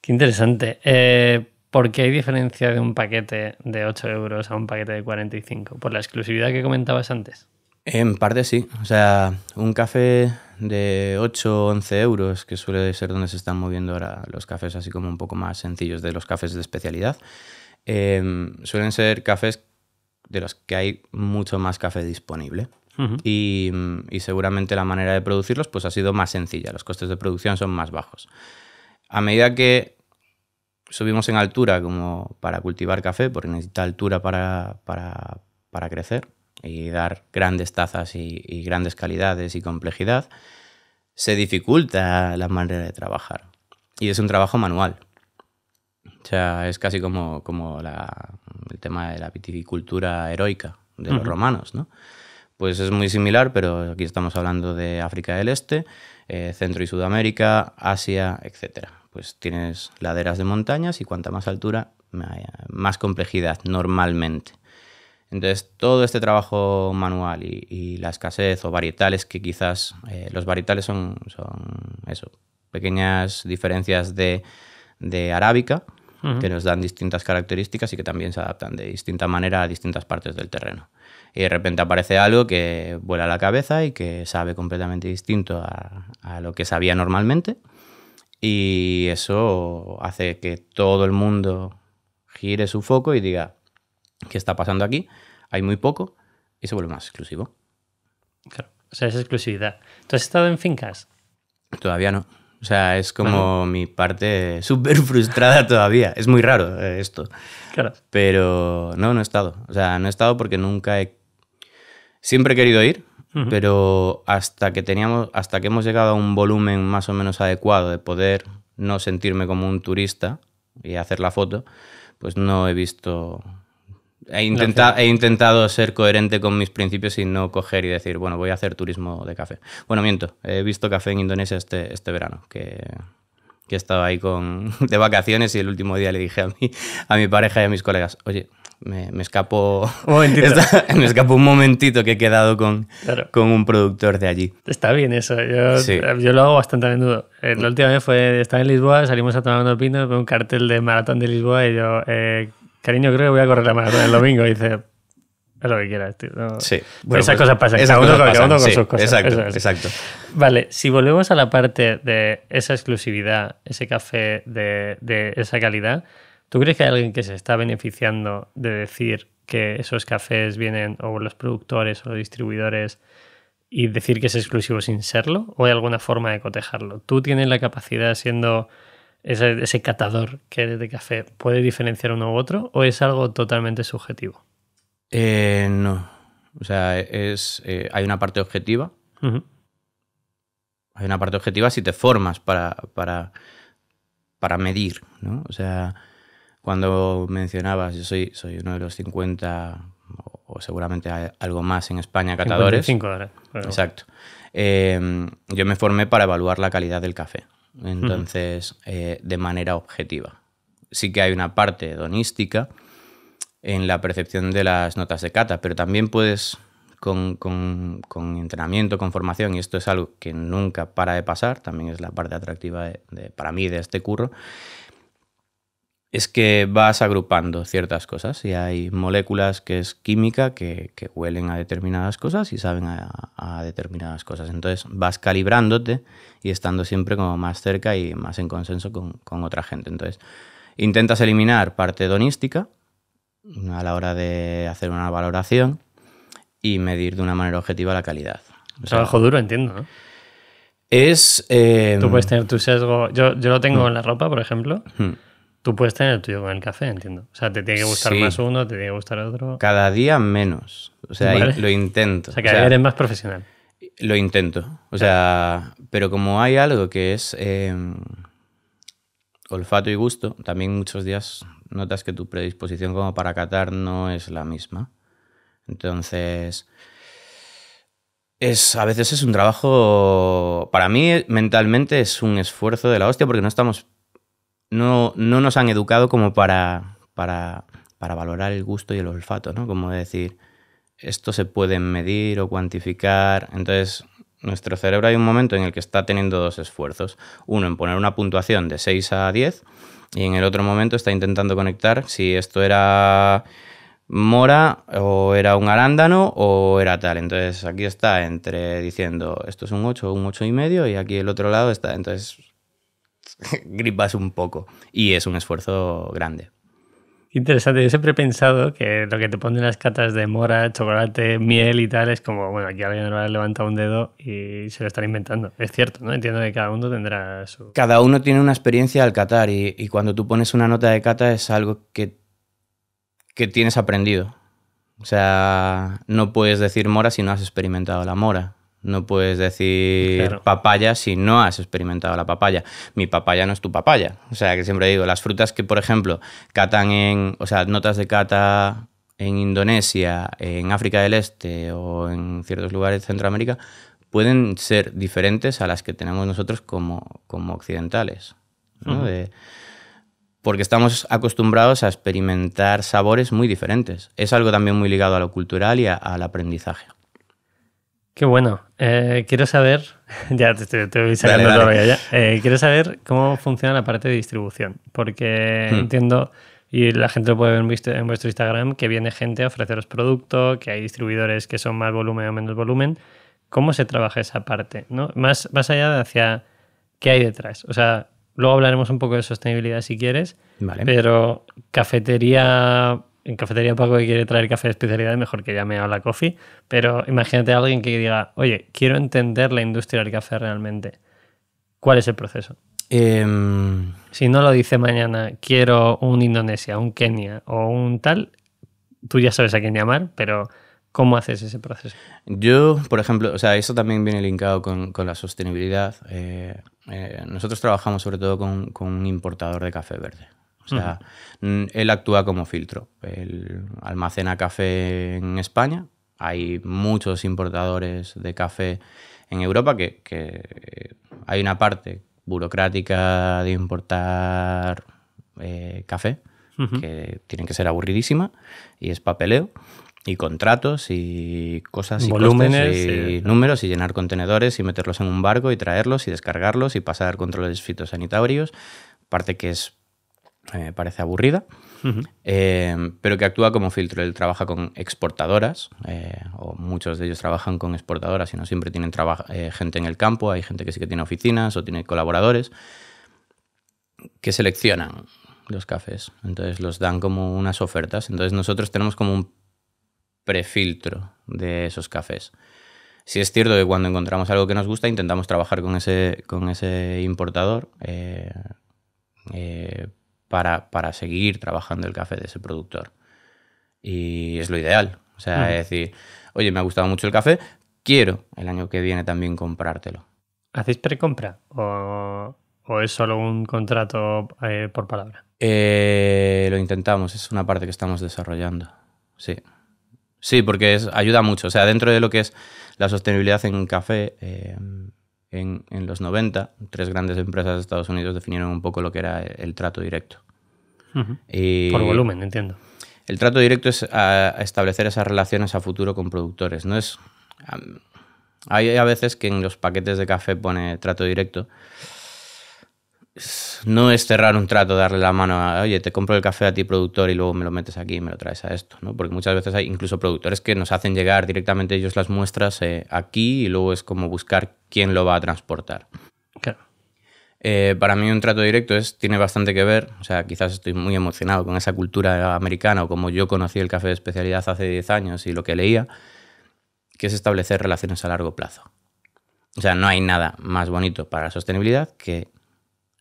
Qué interesante. Eh, ¿Por qué hay diferencia de un paquete de 8 euros a un paquete de 45? ¿Por la exclusividad que comentabas antes? En parte sí. O sea, un café de 8 o 11 euros, que suele ser donde se están moviendo ahora los cafés así como un poco más sencillos de los cafés de especialidad, em, suelen ser cafés de los que hay mucho más café disponible. y, seguramente la manera de producirlos pues ha sido más sencilla, los costes de producción son más bajos. A medida que subimos en altura como para cultivar café, porque necesita altura para, para, crecer y dar grandes tazas y, grandes calidades y complejidad, se dificulta la manera de trabajar. Y es un trabajo manual. O sea, es casi como, como el tema de la viticultura heroica de los romanos, Pues es muy similar, pero aquí estamos hablando de África del Este, eh, Centro y Sudamérica, Asia, etcétera pues tienes laderas de montañas y cuanta más altura, más complejidad normalmente. Entonces, todo este trabajo manual y, la escasez o varietales, que quizás eh, los varietales son, son, eso, pequeñas diferencias de, arábica que nos dan distintas características y que también se adaptan de distinta manera a distintas partes del terreno. Y de repente aparece algo que vuela la cabeza y que sabe completamente distinto a, a lo que sabía normalmente y eso hace que todo el mundo gire su foco y diga, ¿qué está pasando aquí? Hay muy poco y se vuelve más exclusivo. Claro, o sea, es exclusividad. ¿Tú has estado en fincas? Todavía no. O sea, es como mi parte súper frustrada todavía. Es muy raro eh, esto. Claro. Pero no, no he estado. O sea, no he estado porque nunca he... Siempre he querido ir, pero hasta que, teníamos, hasta que hemos llegado a un volumen más o menos adecuado de poder no sentirme como un turista y hacer la foto, pues no he visto... He, intentado, he intentado ser coherente con mis principios y no coger y decir, bueno, voy a hacer turismo de café. Bueno, miento, he visto café en Indonesia este, este verano, que que estaba ahí con, de vacaciones y el último día le dije a, mí, a mi pareja y a mis colegas, oye, me, escapó me un momentito que he quedado con, un productor de allí. Está bien eso, yo, lo hago bastante a menudo. Eh, la mm. última vez fue, estaba en Lisboa, salimos a tomar un pino con un cartel de maratón de Lisboa y yo, eh, cariño, creo que voy a correr la maratón el domingo. Y dice, es lo que quieras, tío. Sí. Bueno, esas cosas pasan. Esas uno, con sus cosas. Exacto, exacto. Vale, si volvemos a la parte de esa exclusividad, ese café de, de esa calidad, ¿Tú crees que hay alguien que se está beneficiando de decir que esos cafés vienen o los productores o los distribuidores y decir que es exclusivo sin serlo? ¿O hay alguna forma de cotejarlo? ¿Tú tienes la capacidad siendo ese, catador que eres de café, puede diferenciar uno u otro o es algo totalmente subjetivo? Eh, no. O sea, es, eh, hay una parte objetiva. Hay una parte objetiva si te formas para, para, para medir, ¿no? O sea, cuando mencionabas, yo soy, soy uno de los 50 o, seguramente algo más en España catadores. 55 Exacto. Em, yo me formé para evaluar la calidad del café. Entonces, eh, de manera objetiva. Sí que hay una parte hedonística en la percepción de las notas de cata, pero también puedes, con, con, con, entrenamiento, con formación, y esto es algo que nunca para de pasar, también es la parte atractiva de, para mí de este curro, es que vas agrupando ciertas cosas y hay moléculas que es química que, huelen a determinadas cosas y saben a, determinadas cosas. Entonces vas calibrándote y estando siempre como más cerca y más en consenso con, otra gente. Entonces intentas eliminar parte donística a la hora de hacer una valoración y medir de una manera objetiva la calidad. Trabajo duro, entiendo, Es... Eh, Tú puedes tener tu sesgo. Yo, lo tengo en la ropa, por ejemplo. Hmm. Tú puedes tener el tuyo con el café, entiendo. O sea, te tiene que gustar más uno, te tiene que gustar otro. Cada día menos. O sea, lo intento. O sea, que eres más profesional. Lo intento. O sea, pero como hay algo que es em, olfato y gusto, también muchos días notas que tu predisposición como para catar no es la misma. Entonces, es, a veces es un trabajo, para mí mentalmente es un esfuerzo de la hostia porque no estamos no, nos han educado como para, para, para valorar el gusto y el olfato, ¿no? Como decir, esto se puede medir o cuantificar. Entonces, nuestro cerebro hay un momento en el que está teniendo dos esfuerzos. Uno en poner una puntuación de 6 a 10 y en el otro momento está intentando conectar si esto era mora o era un arándano o era tal. Entonces aquí está entre diciendo esto es un 8 un 8 y medio y aquí el otro lado está. Entonces gripas un poco. Y es un esfuerzo grande. Interesante, yo siempre he pensado que lo que te ponen las catas de mora, chocolate, miel y tal es como, bueno, aquí alguien le ha levantado un dedo y se lo están inventando. Es cierto, ¿no? Entiendo que cada uno tendrá su... Cada uno tiene una experiencia al catar y, cuando tú pones una nota de cata es algo que, que tienes aprendido. O sea, no puedes decir mora si no has experimentado la mora. No puedes decir papaya si no has experimentado la papaya. Mi papaya no es tu papaya. O sea, que siempre digo, las frutas que, por ejemplo, catan en, o sea, notas de cata en Indonesia, en África del Este o en ciertos lugares de Centroamérica, pueden ser diferentes a las que tenemos nosotros como, como occidentales. porque estamos acostumbrados a experimentar sabores muy diferentes. Es algo también muy ligado a lo cultural y al aprendizaje. Qué bueno. Eh, quiero saber, ya te, estoy todavía eh, quiero saber cómo funciona la parte de distribución, porque hmm. entiendo, y la gente lo puede ver en vuestro, Instagram, que viene gente a ofreceros producto, que hay distribuidores que son más volumen o menos volumen. ¿Cómo se trabaja esa parte? Más, más allá de hacia qué hay detrás. O sea, luego hablaremos un poco de sostenibilidad si quieres, pero cafetería en cafetería Paco que quiere traer café de especialidad, mejor que llame a la coffee. Pero imagínate a alguien que diga, oye, quiero entender la industria del café realmente. ¿Cuál es el proceso? Em, si no lo dice mañana, quiero un Indonesia, un Kenia o un tal, tú ya sabes a quién llamar, pero ¿cómo haces ese proceso? Yo, por ejemplo, o sea, eso también viene linkado con, la sostenibilidad. Eh, eh, nosotros trabajamos sobre todo con un importador de café verde sea, mm, él actúa como filtro. Él almacena café en España. Hay muchos importadores de café en Europa que, hay una parte burocrática de importar eh, café que tiene que ser aburridísima y es papeleo y contratos y cosas y, Volúmenes, y números y llenar contenedores y meterlos en un barco y traerlos y descargarlos y pasar controles fitosanitarios, parte que es me eh, parece aburrida, eh, pero que actúa como filtro. Él trabaja con exportadoras, eh, o muchos de ellos trabajan con exportadoras y no siempre tienen gente en el campo, hay gente que sí que tiene oficinas o tiene colaboradores que seleccionan los cafés, entonces los dan como unas ofertas, entonces nosotros tenemos como un prefiltro de esos cafés. Si es cierto que cuando encontramos algo que nos gusta intentamos trabajar con ese, con ese importador, eh, para, seguir trabajando el café de ese productor. Y es lo ideal. O sea, es decir, oye, me ha gustado mucho el café, quiero el año que viene también comprártelo. ¿Hacéis precompra o, o es solo un contrato eh, por palabra? Eh, lo intentamos, es una parte que estamos desarrollando. Sí. Sí, porque ayuda mucho. O sea, dentro de lo que es la sostenibilidad en café, eh, en, los 90, tres grandes empresas de Estados Unidos definieron un poco lo que era el trato directo. Por volumen, entiendo. El trato directo es establecer esas relaciones a futuro con productores. No es. hay a veces que en los paquetes de café pone trato directo no es cerrar un trato, darle la mano a, oye, te compro el café a ti, productor, y luego me lo metes aquí y me lo traes a esto, ¿no? Porque muchas veces hay incluso productores que nos hacen llegar directamente ellos las muestras eh, aquí y luego es como buscar quién lo va a transportar. Eh, para mí un trato directo es, tiene bastante que ver, o sea, quizás estoy muy emocionado con esa cultura americana o como yo conocí el café de especialidad hace 10 años y lo que leía, que es establecer relaciones a largo plazo. O sea, no hay nada más bonito para la sostenibilidad que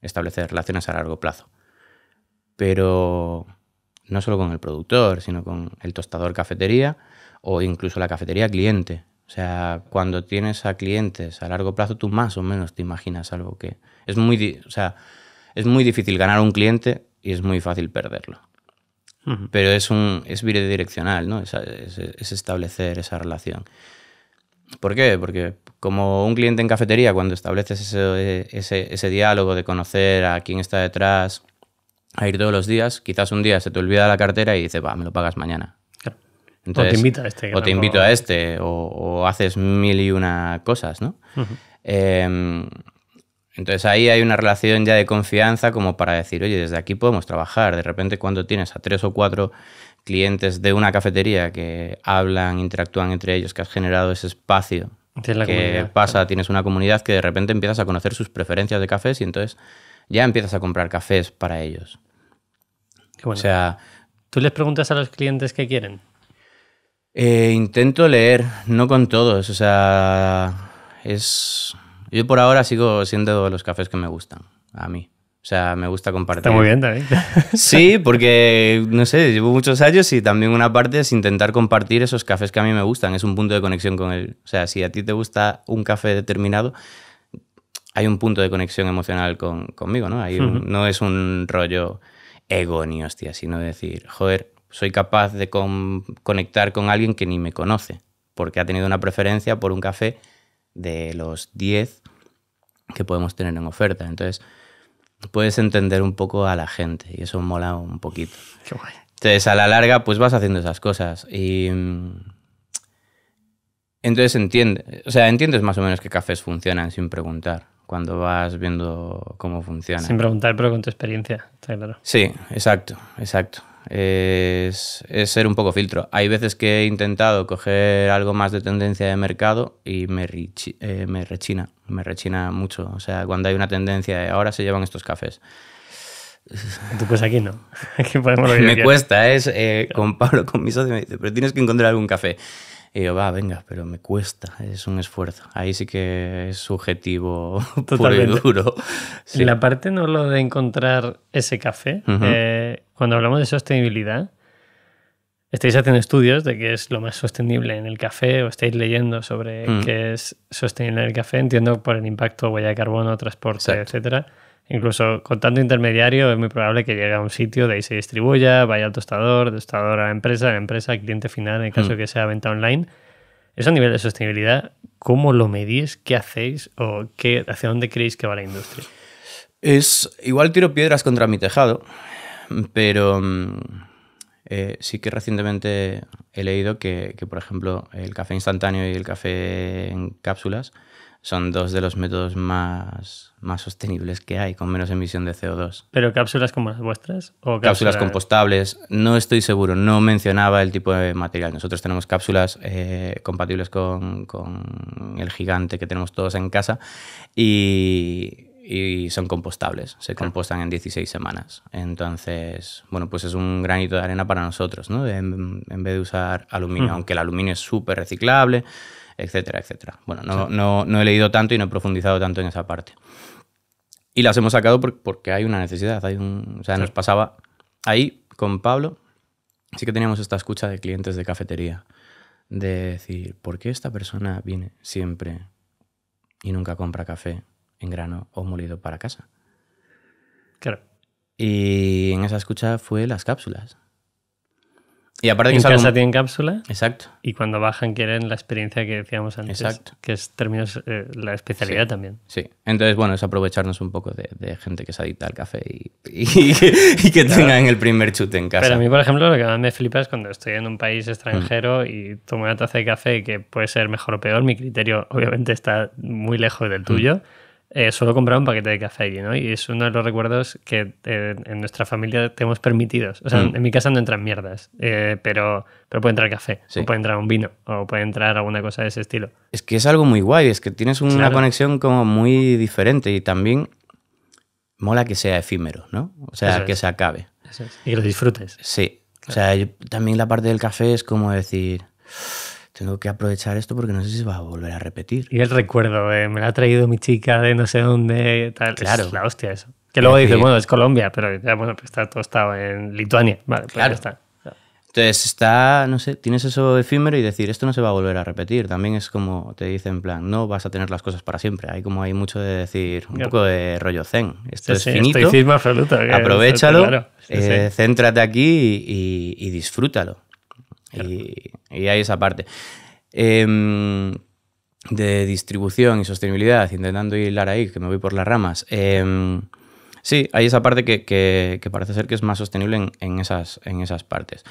establecer relaciones a largo plazo. Pero no solo con el productor, sino con el tostador cafetería o incluso la cafetería cliente. O sea, cuando tienes a clientes a largo plazo, tú más o menos te imaginas algo que... Es muy, sea, es muy difícil ganar un cliente y es muy fácil perderlo. Pero es, un, es bidireccional, ¿no? es establecer esa relación. ¿Por qué? Porque como un cliente en cafetería, cuando estableces ese, diálogo de conocer a quién está detrás, a ir todos los días, quizás un día se te olvida la cartera y dice, va, me lo pagas mañana. Entonces, o te invito a este. O te invito a este, o, haces mil y una cosas, ¿no? Em, entonces ahí hay una relación ya de confianza como para decir, oye, desde aquí podemos trabajar. De repente cuando tienes a tres o cuatro clientes de una cafetería que hablan, interactúan entre ellos, que has generado ese espacio. que pasa, tienes una comunidad que de repente empiezas a conocer sus preferencias de cafés y entonces ya empiezas a comprar cafés para ellos. O sea, ¿tú les preguntas a los clientes qué quieren? Eh, intento leer, no con todos, o sea, es... Yo por ahora sigo siendo los cafés que me gustan, a mí. O sea, me gusta compartir. Está muy bien también. Sí, porque, no sé, llevo muchos años y también una parte es intentar compartir esos cafés que a mí me gustan. Es un punto de conexión con él. O sea, si a ti te gusta un café determinado, hay un punto de conexión emocional conmigo, ¿no? No es un rollo ego ni hostia, sino decir, joder, soy capaz de conectar con alguien que ni me conoce, porque ha tenido una preferencia por un café de los 10 que podemos tener en oferta. Entonces puedes entender un poco a la gente y eso mola un poquito. Qué guay. Entonces, a la larga, pues vas haciendo esas cosas y... Mm, entonces entiendes. o sea, entiendes más o menos que cafés funcionan sin preguntar, cuando vas viendo cómo funciona. Sin preguntar, pero con tu experiencia, está claro. Sí, exacto, exacto es, ser un poco filtro. Hay veces que he intentado coger algo más de tendencia de mercado y me, eh, me rechina, me rechina mucho. O sea, cuando hay una tendencia de ahora se llevan estos cafés. Tú, pues aquí no. Aquí podemos que me cuesta, es eh, con Pablo, con mi socio, me dice, pero tienes que encontrar algún café. Y yo, va, venga, pero me cuesta, es un esfuerzo. Ahí sí que es subjetivo Totalmente. puro y duro. Sí. La parte no lo de encontrar ese café, eh, cuando hablamos de sostenibilidad, estáis haciendo estudios de qué es lo más sostenible en el café o estáis leyendo sobre mm. qué es sostenible en el café, entiendo por el impacto huella de carbono, transporte, etcétera. Incluso con tanto intermediario es muy probable que llegue a un sitio, de ahí se distribuya, vaya al tostador, tostador a la empresa, a la empresa al cliente final en caso mm. que sea venta online. Eso a nivel de sostenibilidad, ¿cómo lo medís? ¿Qué hacéis? ¿O qué, hacia dónde creéis que va la industria? Es igual tiro piedras contra mi tejado, pero mm, eh, sí que recientemente he leído que, por ejemplo, el café instantáneo y el café en cápsulas son dos de los métodos más, más sostenibles que hay, con menos emisión de CO2. ¿Pero cápsulas como las vuestras? O cápsulas, compostables, no estoy seguro, no mencionaba el tipo de material. Nosotros tenemos cápsulas eh, compatibles con, con el gigante que tenemos todos en casa y y son compostables, se compostan en 16 semanas. Entonces, bueno, pues es un granito de arena para nosotros, ¿no? En, vez de usar aluminio, aunque el aluminio es súper reciclable, etcétera, etcétera. Bueno, no, no, he leído tanto y no he profundizado tanto en esa parte. Y las hemos sacado porque hay una necesidad, hay un, o sea, nos pasaba ahí con Pablo, sí que teníamos esta escucha de clientes de cafetería, de decir, ¿por qué esta persona viene siempre y nunca compra café? en grano o molido para casa. Claro. Y en esa escucha fue las cápsulas. Y aparte en que casa tienen cápsula. Exacto. Y cuando bajan quieren la experiencia que decíamos antes. Exacto. Que es términos, eh, la especialidad también. Sí. Entonces, bueno, es aprovecharnos un poco de, gente que se adicta al café y, que, tenga en el primer chute en casa. Pero a mí, por ejemplo, lo que más me flipa es cuando estoy en un país mm. extranjero y tomo una taza de café que puede ser mejor o peor. Mi criterio, obviamente, está muy lejos del mm. tuyo. Eh, solo comprar un paquete de café allí, ¿no? Y es uno de los recuerdos que eh, en nuestra familia tenemos permitidos. O sea, mm. en mi casa no entran mierdas, eh, pero, pero puede entrar café, o puede entrar un vino, o puede entrar alguna cosa de ese estilo. Es que es algo muy guay, es que tienes una conexión como muy diferente y también mola que sea efímero, ¿no? O sea, que se acabe. Y lo disfrutes. Sí. O sea, también la parte del café es como decir tengo que aprovechar esto porque no sé si se va a volver a repetir. Y el recuerdo, eh, me lo ha traído mi chica de no sé dónde, tal. Claro. Es la hostia eso. Que luego dice bueno, es Colombia, pero ya, pues está todo estado en Lituania. Vale, pues claro. está. Entonces está, no sé, tienes eso efímero y decir, esto no se va a volver a repetir. También es como te dicen, en plan, no vas a tener las cosas para siempre. Hay como hay mucho de decir, un poco de rollo zen. Esto es finito. Aprovechalo, eh, céntrate aquí y disfrútalo. Y, hay esa parte. Em, de distribución y sostenibilidad, intentando hilar ahí, que me voy por las ramas. Em, sí, hay esa parte que, parece ser que es más sostenible en, esas, en esas partes.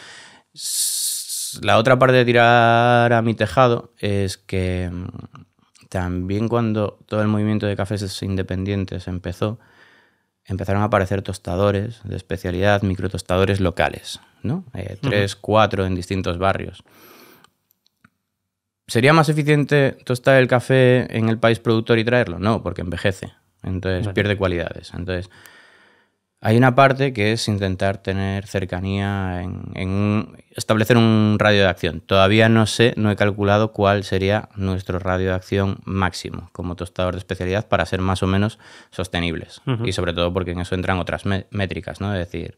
La otra parte de tirar a mi tejado es que em, también cuando todo el movimiento de cafés independientes empezó, empezaron a aparecer tostadores de especialidad, microtostadores locales, ¿no? Eh, tres, cuatro en distintos barrios. ¿Sería más eficiente tostar el café en el país productor y traerlo? No, porque envejece, entonces pierde cualidades. Entonces, hay una parte que es intentar tener cercanía en, en, establecer un radio de acción. Todavía no sé, no he calculado cuál sería nuestro radio de acción máximo como tostador de especialidad para ser más o menos sostenibles. Y sobre todo porque en eso entran otras métricas, ¿no? Es decir,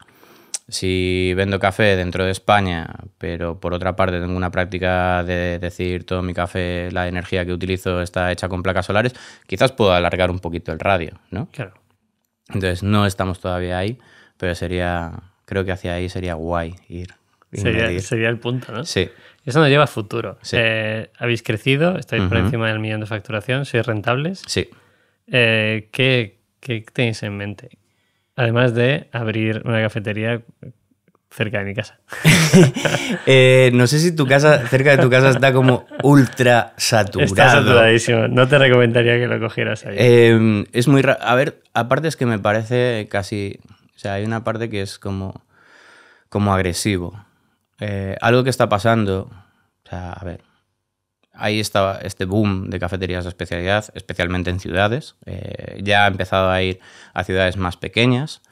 si vendo café dentro de España, pero por otra parte tengo una práctica de decir todo mi café, la energía que utilizo está hecha con placas solares, quizás puedo alargar un poquito el radio, ¿no? Claro. Entonces no estamos todavía ahí, pero sería, creo que hacia ahí sería guay ir. Sería, el punto, ¿no? Sí. Eso nos lleva a futuro. Sí. Eh, habéis crecido, estáis por encima del millón de facturación, sois rentables. Sí. Eh, ¿Qué tenéis en mente? Además de abrir una cafetería cerca de mi casa. Eh, no sé si tu casa, cerca de tu casa, está como ultra saturado. Está saturadísimo. No te recomendaría que lo cogieras ahí. Em, es muy raro. A ver, aparte es que me parece casi. O sea, hay una parte que es como, como agresivo. Eh, algo que está pasando. O sea, a ver. Ahí estaba este boom de cafeterías de especialidad, especialmente en ciudades. Eh, ya ha empezado a ir a ciudades más pequeñas,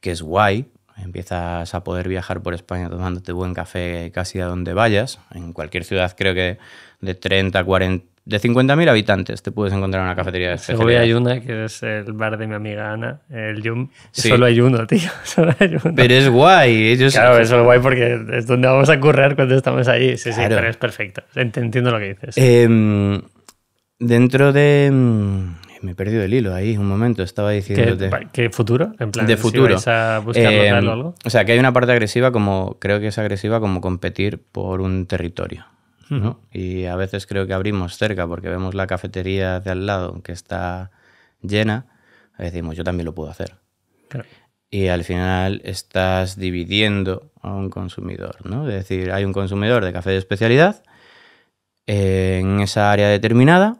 que es guay, empiezas a poder viajar por España tomándote buen café casi a donde vayas. En cualquier ciudad creo que de 30, 40, de 50.000 habitantes te puedes encontrar una cafetería de Segovia hay una que es el bar de mi amiga Ana, el Yum. Solo hay uno, tío. Solo hay uno. Pero es guay. claro claro, es guay porque es donde vamos a currar cuando estamos ahí. Sí, sí, pero es perfecto. Entiendo lo que dices. Em, dentro de, mm, me he perdido el hilo ahí un momento, estaba diciéndote. ¿Qué, futuro? plan, de futuro. Em, o sea, que hay una parte agresiva como, creo que es agresiva como competir por un territorio. Y a veces creo que abrimos cerca porque vemos la cafetería de al lado que está llena, decimos, yo también lo puedo hacer. Y al final estás dividiendo a un consumidor, ¿no? Es decir, hay un consumidor de café de especialidad en esa área determinada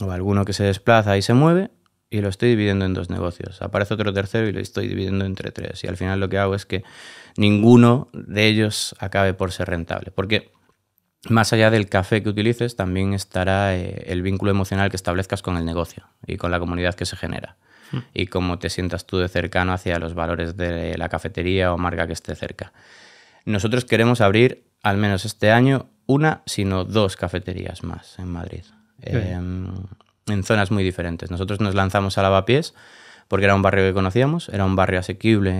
o alguno que se desplaza y se mueve y lo estoy dividiendo en dos negocios. Aparece otro tercero y lo estoy dividiendo entre tres. Y al final lo que hago es que ninguno de ellos acabe por ser rentable. Porque más allá del café que utilices, también estará eh, el vínculo emocional que establezcas con el negocio y con la comunidad que se genera. Hmm. Y cómo te sientas tú de cercano hacia los valores de la cafetería o marca que esté cerca. Nosotros queremos abrir, al menos este año, una, sino dos cafeterías más en Madrid. Em, en zonas muy diferentes. Nosotros nos lanzamos a Lavapiés porque era un barrio que conocíamos, era un barrio asequible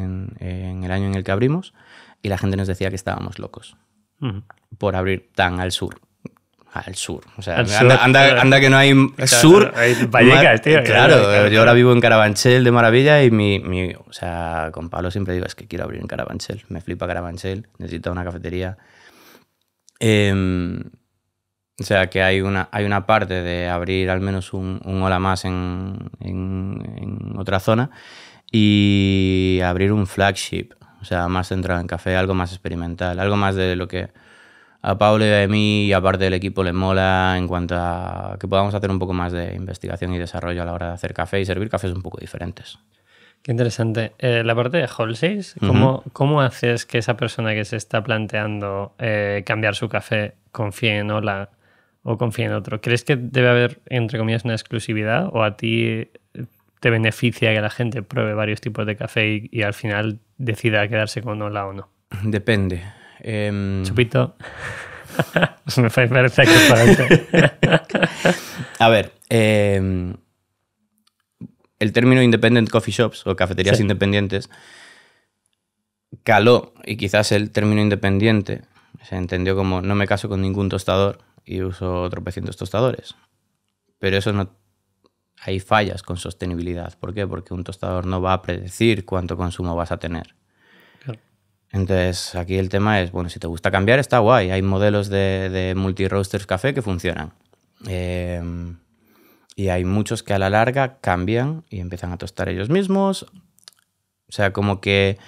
en, el año en el que abrimos y la gente nos decía que estábamos locos por abrir tan al sur. Al sur. O sea, anda, Anda, que no hay sur. Hay Vallecas, tío. Claro, yo ahora vivo en Carabanchel de maravilla y mi, mi, O sea, con Pablo siempre digo, es que quiero abrir en Carabanchel. Me flipa Carabanchel, necesito una cafetería. Eh, o sea que hay una, hay una parte de abrir al menos un, hola más en, otra zona y abrir un flagship, o sea, más centrado en café, algo más experimental, algo más de lo que a Pablo y a mí y aparte del equipo le mola en cuanto a que podamos hacer un poco más de investigación y desarrollo a la hora de hacer café y servir cafés un poco diferentes. Qué interesante. Eh, la parte de Holseys, ¿cómo, ¿cómo, haces que esa persona que se está planteando eh, cambiar su café confíe en hola o confía en otro. ¿Crees que debe haber, entre comillas, una exclusividad o a ti eh, te beneficia que la gente pruebe varios tipos de café y, al final decida quedarse con Ola o no? Depende. Eh... Chupito. Me parece perfecto. para eso. A ver, em, el término independent coffee shops o cafeterías independientes caló y quizás el término independiente se entendió como no me caso con ningún tostador y uso tropecientos tostadores. Pero eso no... Hay fallas con sostenibilidad. ¿Por qué? Porque un tostador no va a predecir cuánto consumo vas a tener. Entonces, aquí el tema es, bueno, si te gusta cambiar, está guay. Hay modelos de, multi-roasters café que funcionan. Em, y hay muchos que a la larga cambian y empiezan a tostar ellos mismos. O sea, como que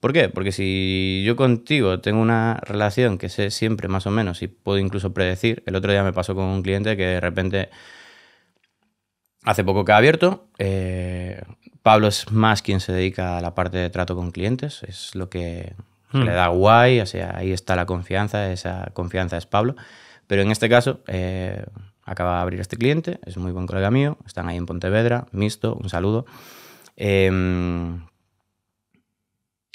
¿Por qué? Porque si yo contigo tengo una relación que sé siempre más o menos y puedo incluso predecir, el otro día me pasó con un cliente que de repente, hace poco que ha abierto, eh, Pablo es más quien se dedica a la parte de trato con clientes, es lo que le hmm. da guay, o sea, ahí está la confianza, esa confianza es Pablo, pero en este caso... Eh, acaba de abrir este cliente, es muy buen colega mío, están ahí en Pontevedra, Misto, un saludo. Em,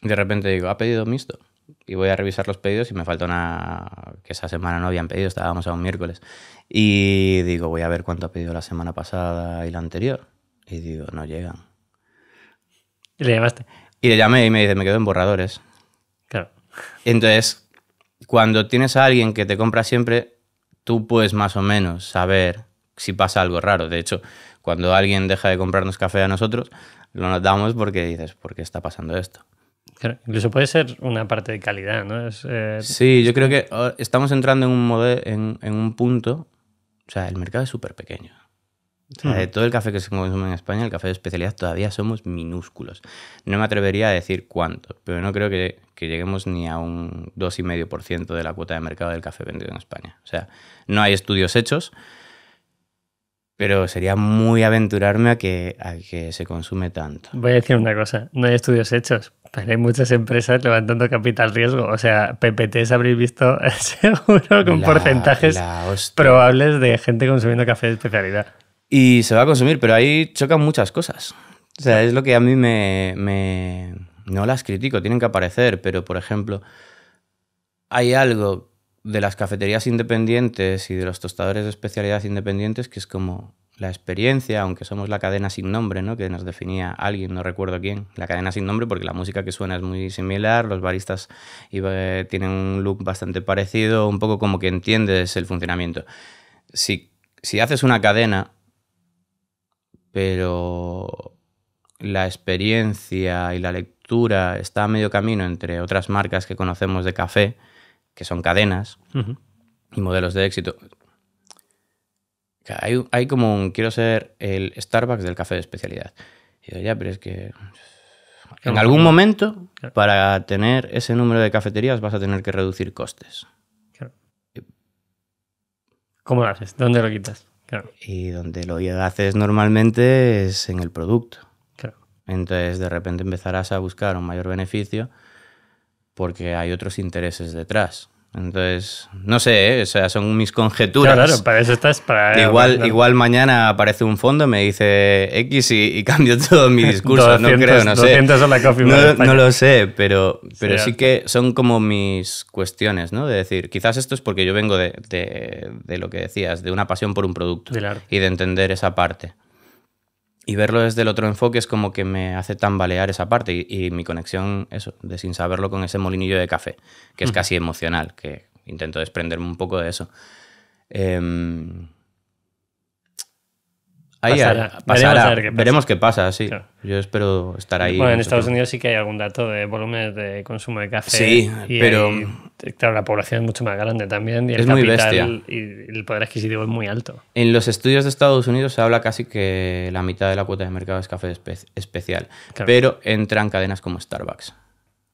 de repente digo, ha pedido mixto. Y voy a revisar los pedidos y me falta una que esa semana no habían pedido, estábamos a un miércoles. Y digo, voy a ver cuánto ha pedido la semana pasada y la anterior. Y digo, no llegan. Y le llamaste. Y le llamé y me dice, me quedo en borradores. Claro. Entonces, cuando tienes a alguien que te compra siempre, tú puedes más o menos saber si pasa algo raro. De hecho, cuando alguien deja de comprarnos café a nosotros, lo notamos porque dices, ¿por qué está pasando esto? incluso puede ser una parte de calidad, ¿no? Eh, sí, yo creo que oh, estamos entrando en un, en, un punto. O sea, el mercado es súper pequeño. de hmm. todo el café que se consume en España, el café de especialidad todavía somos minúsculos. No me atrevería a decir cuánto, pero no creo que, lleguemos ni a un 2,5% de la cuota de mercado del café vendido en España. O sea, no hay estudios hechos, pero sería muy aventurarme a que, a que se consume tanto. Voy a decir una cosa, no hay estudios hechos, hay muchas empresas levantando capital riesgo. O sea, PPTs habréis visto seguro con porcentajes probables de gente consumiendo café de especialidad. Y se va a consumir, pero ahí chocan muchas cosas. O sea, es lo que a mí me... No las critico, tienen que aparecer, pero por ejemplo, hay algo de las cafeterías independientes y de los tostadores de especialidad independientes que es como, la experiencia, aunque somos la cadena sin nombre, ¿no? que nos definía alguien, no recuerdo quién, la cadena sin nombre, porque la música que suena es muy similar, los baristas tienen un look bastante parecido, un poco como que entiendes el funcionamiento. Si, haces una cadena, pero la experiencia y la lectura está a medio camino entre otras marcas que conocemos de café, que son cadenas y modelos de éxito, hay, como un quiero ser el Starbucks del café de especialidad. Y ya, pero es que. En algún momento, para tener ese número de cafeterías, vas a tener que reducir costes. ¿Cómo lo haces? ¿Dónde lo quitas? Y donde lo haces normalmente es en el producto. Entonces, de repente empezarás a buscar un mayor beneficio porque hay otros intereses detrás. Entonces, no sé, ¿eh? o sea, son mis conjeturas. Claro, igual, igual mañana aparece un fondo, me dice X y, cambio todo mi discurso. no creo, no sé. No, lo sé, pero, sí. que son como mis cuestiones, ¿no? De decir, quizás esto es porque yo vengo de, de, de lo que decías, de una pasión por un producto y de entender esa parte y verlo desde el otro enfoque es como que me hace tambalear esa parte y, mi conexión, eso, de sin saberlo con ese molinillo de café, que es casi emocional, que intento desprenderme un poco de eso. Eh, Ahí pasará. Veremos, qué pasa. sí. Yo espero estar ahí. Bueno, en Estados Unidos sí que hay algún dato de volúmenes de consumo de café. Sí, pero. claro, la población es mucho más grande también. Y el es capital bestia. Y el poder adquisitivo es muy alto. En los estudios de Estados Unidos se habla casi que la mitad de la cuota de mercado es café especial. Pero entran cadenas como Starbucks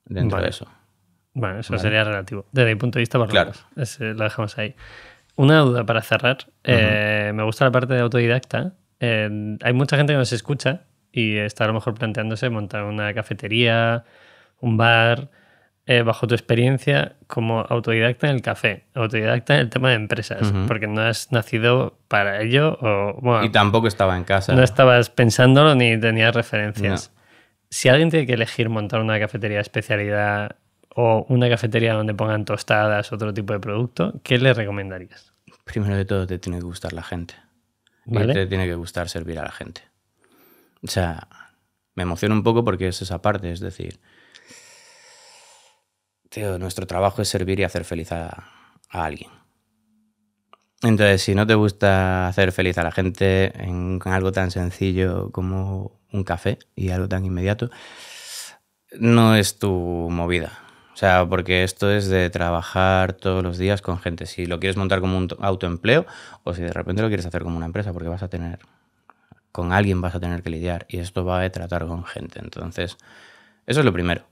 dentro de eso. Bueno, eso sería relativo. Desde mi punto de vista, por pues, claro. Eh, lo dejamos ahí. Una duda para cerrar. Eh, me gusta la parte de autodidacta. Em, hay mucha gente que nos escucha y está a lo mejor planteándose montar una cafetería, un bar, eh, bajo tu experiencia como autodidacta en el café, autodidacta en el tema de empresas, porque no has nacido para ello o... Bueno, y tampoco estaba en casa. No estabas pensándolo ni tenías referencias. Si alguien tiene que elegir montar una cafetería de especialidad o una cafetería donde pongan tostadas, otro tipo de producto, ¿qué le recomendarías? Primero de todo te tiene que gustar la gente a te tiene que gustar servir a la gente. O sea, me emociona un poco porque es esa parte, es decir, nuestro trabajo es servir y hacer feliz a, alguien. Entonces, si no te gusta hacer feliz a la gente en, algo tan sencillo como un café y algo tan inmediato, no es tu movida. O sea, porque esto es de trabajar todos los días con gente. Si lo quieres montar como un autoempleo o si de repente lo quieres hacer como una empresa, porque vas a tener, con alguien vas a tener que lidiar y esto va a tratar con gente. Entonces, eso es lo primero,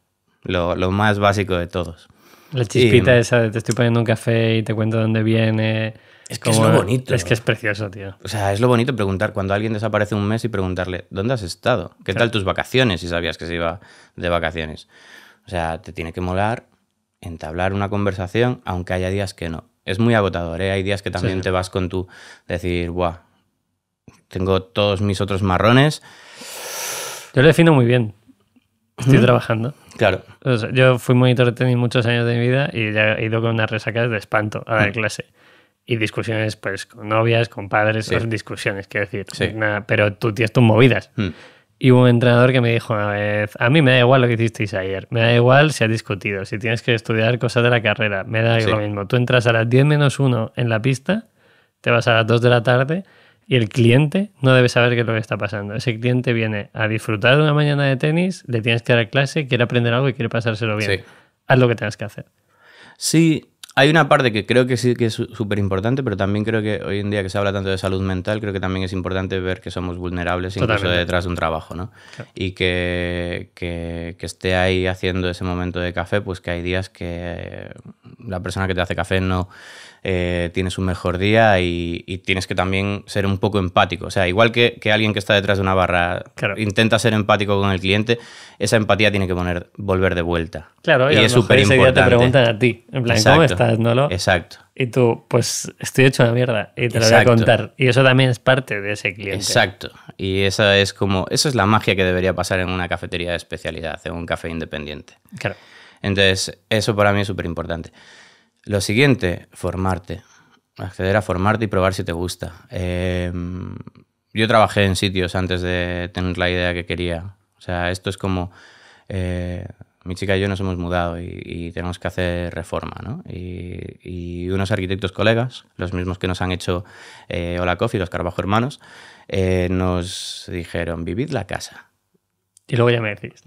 lo, más básico de todos. La chispita esa de te estoy poniendo un café y te cuento dónde viene. Es que es lo bonito. Es que es precioso, tío. O sea, es lo bonito preguntar cuando alguien desaparece un mes y preguntarle, ¿dónde has estado? ¿Qué tal tus vacaciones? Si sabías que se iba de vacaciones. O sea, te tiene que molar entablar una conversación, aunque haya días que no. Es muy agotador, ¿eh? Hay días que también te vas con tu decir, guau, tengo todos mis otros marrones. Yo lo defino muy bien. Estoy trabajando. Claro. yo fui monitor de tenis muchos años de mi vida y ya he ido con unas resacas de espanto a la mm. clase. Y discusiones, pues, con novias, con padres, son discusiones, quiero decir. Sí. pero tú tienes tus movidas. Mm. Y hubo un entrenador que me dijo una vez, a mí me da igual lo que hicisteis ayer, me da igual si has discutido, si tienes que estudiar cosas de la carrera, me da igual lo mismo. Tú entras a las 10 menos 1 en la pista, te vas a las 2 de la tarde y el cliente no debe saber qué es lo que está pasando. Ese cliente viene a disfrutar de una mañana de tenis, le tienes que dar clase, quiere aprender algo y quiere pasárselo bien. Haz lo que tengas que hacer. Sí, hay una parte que creo que sí que es súper importante, pero también creo que hoy en día que se habla tanto de salud mental, creo que también es importante ver que somos vulnerables incluso detrás de un trabajo, ¿no? Y que, esté ahí haciendo ese momento de café, pues que hay días que la persona que te hace café no, eh, tienes un mejor día y, tienes que también ser un poco empático. O sea, igual que, alguien que está detrás de una barra intenta ser empático con el cliente, esa empatía tiene que poner, volver de vuelta. Claro, y, es súper importante. te preguntan a ti, en plan, Exacto. ¿cómo estás, Nolo? Exacto. Y tú, pues estoy hecho una mierda y te voy a contar. Y eso también es parte de ese cliente. Exacto. Y esa es como, esa es la magia que debería pasar en una cafetería de especialidad, en un café independiente. Claro. Entonces, eso para mí es súper importante. Lo siguiente, formarte. Acceder a formarte y probar si te gusta. Em, yo trabajé en sitios antes de tener la idea que quería. O sea, esto es como... Eh, mi chica y yo nos hemos mudado y, tenemos que hacer reforma, ¿no? Y, unos arquitectos colegas, los mismos que nos han hecho eh, Hola Coffee, los Carbajo Hermanos, eh, nos dijeron, vivid la casa. Y luego ya me decís,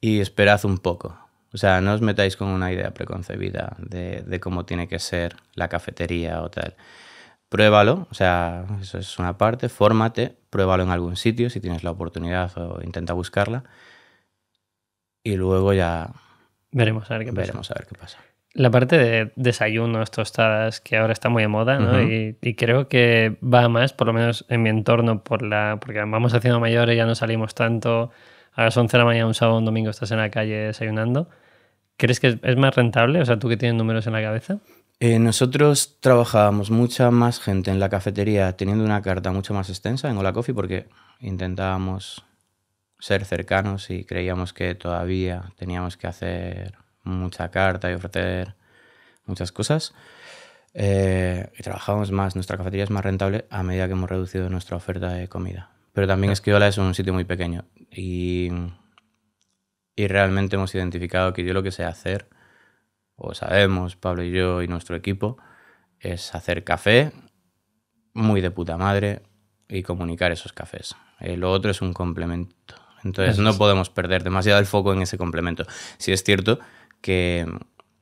Y esperad un poco. O sea, no os metáis con una idea preconcebida de, cómo tiene que ser la cafetería o tal. Pruébalo, o sea, eso es una parte, fórmate, pruébalo en algún sitio si tienes la oportunidad o intenta buscarla. Y luego ya... Veremos a ver qué pasa. a ver qué pasa. La parte de desayunos, tostadas, que ahora está muy de moda, ¿no? y, creo que va más, por lo menos en mi entorno, por la, porque vamos haciendo mayores, ya no salimos tanto, a las 11 de la mañana, un sábado, un domingo, estás en la calle desayunando, ¿crees que es más rentable? O sea, tú que tienes números en la cabeza. Eh, nosotros trabajábamos mucha más gente en la cafetería teniendo una carta mucho más extensa en Hola Coffee porque intentábamos ser cercanos y creíamos que todavía teníamos que hacer mucha carta y ofrecer muchas cosas. Eh, y trabajábamos más, nuestra cafetería es más rentable a medida que hemos reducido nuestra oferta de comida pero también hola es un sitio muy pequeño y, y realmente hemos identificado que yo lo que sé hacer, o sabemos, Pablo y yo y nuestro equipo, es hacer café muy de puta madre y comunicar esos cafés. Eh, lo otro es un complemento. Entonces no podemos perder demasiado el foco en ese complemento. Si es cierto que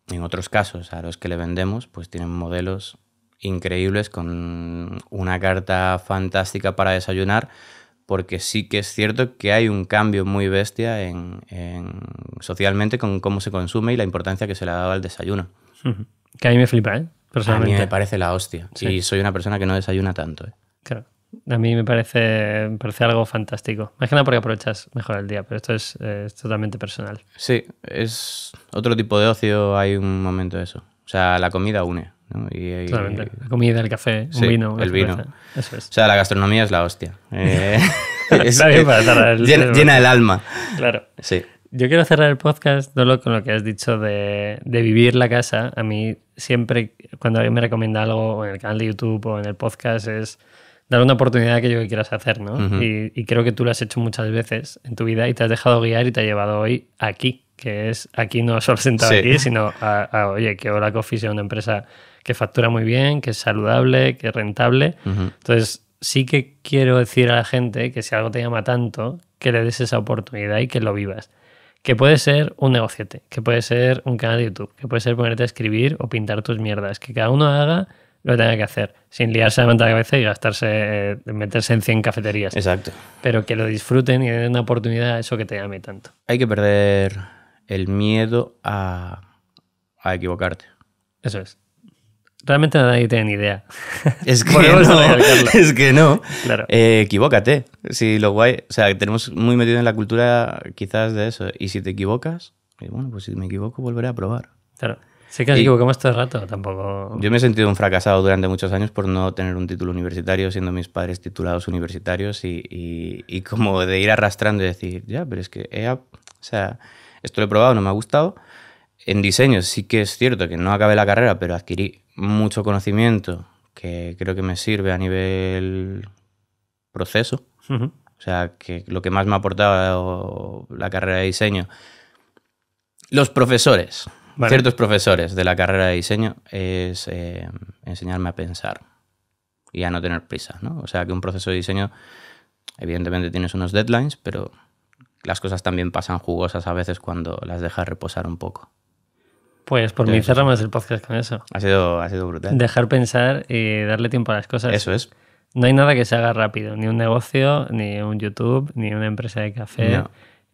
en otros casos a los que le vendemos, pues tienen modelos increíbles con una carta fantástica para desayunar, porque sí que es cierto que hay un cambio muy bestia en, socialmente con cómo se consume y la importancia que se le ha dado al desayuno. Que a mí me flipa, ¿eh? Personalmente. A mí me parece la hostia. Y soy una persona que no desayuna tanto. ¿eh? Claro. A mí me parece, parece algo fantástico. Más que nada porque aprovechas mejor el día, pero esto eh, es, totalmente personal. Sí, es otro tipo de ocio, hay un momento de eso. O sea, la comida une la comida, el café, vino. El vino. O sea, la gastronomía es la hostia. Eh, llena, el alma. Claro. Sí. Yo quiero cerrar el podcast, con lo que has dicho de, vivir la casa. A mí siempre, cuando alguien me recomienda algo en el canal de YouTube o en el podcast, es dar una oportunidad a aquello que quieras hacer, ¿no? y, creo que tú lo has hecho muchas veces en tu vida y te has dejado guiar y te ha llevado hoy aquí, que es aquí no solo sentado aquí, sino a, oye, que hola Coffee sea una empresa que factura muy bien, que es saludable, que es rentable. Entonces, sí que quiero decir a la gente que si algo te llama tanto, que le des esa oportunidad y que lo vivas. Que puede ser un negociete, que puede ser un canal de YouTube, que puede ser ponerte a escribir o pintar tus mierdas, que cada uno haga lo que tenga que hacer, sin liarse la manta de cabeza y gastarse, eh, meterse en 100 cafeterías. Exacto. Pero que lo disfruten y den una oportunidad a eso que te llame tanto. Hay que perder el miedo a equivocarte. Eso es. Realmente nadie tiene ni idea. Es que no. Es que no. Eh, equivócate. Si lo guay. O sea, tenemos muy metido en la cultura quizás de eso. Y si te equivocas, eh, bueno, pues si me equivoco, volveré a probar. Claro. Sé que nos equivocamos todo el rato, tampoco. Yo me he sentido un fracasado durante muchos años por no tener un título universitario, siendo mis padres titulados universitarios y, y, como de ir arrastrando y decir, ya, pero es que, o sea, esto lo he probado, no me ha gustado. En diseño sí que es cierto que no acabé la carrera, pero adquirí mucho conocimiento que creo que me sirve a nivel proceso. O sea, que lo que más me ha aportado la carrera de diseño. Los profesores, ciertos profesores de la carrera de diseño, es eh, enseñarme a pensar y a no tener prisa. ¿no? O sea, que un proceso de diseño, evidentemente tienes unos deadlines, pero las cosas también pasan jugosas a veces cuando las dejas reposar un poco. Pues por mí cerramos el podcast con eso. Ha sido, brutal. Dejar pensar y darle tiempo a las cosas. Eso es. No hay nada que se haga rápido, ni un negocio, ni un YouTube, ni una empresa de café.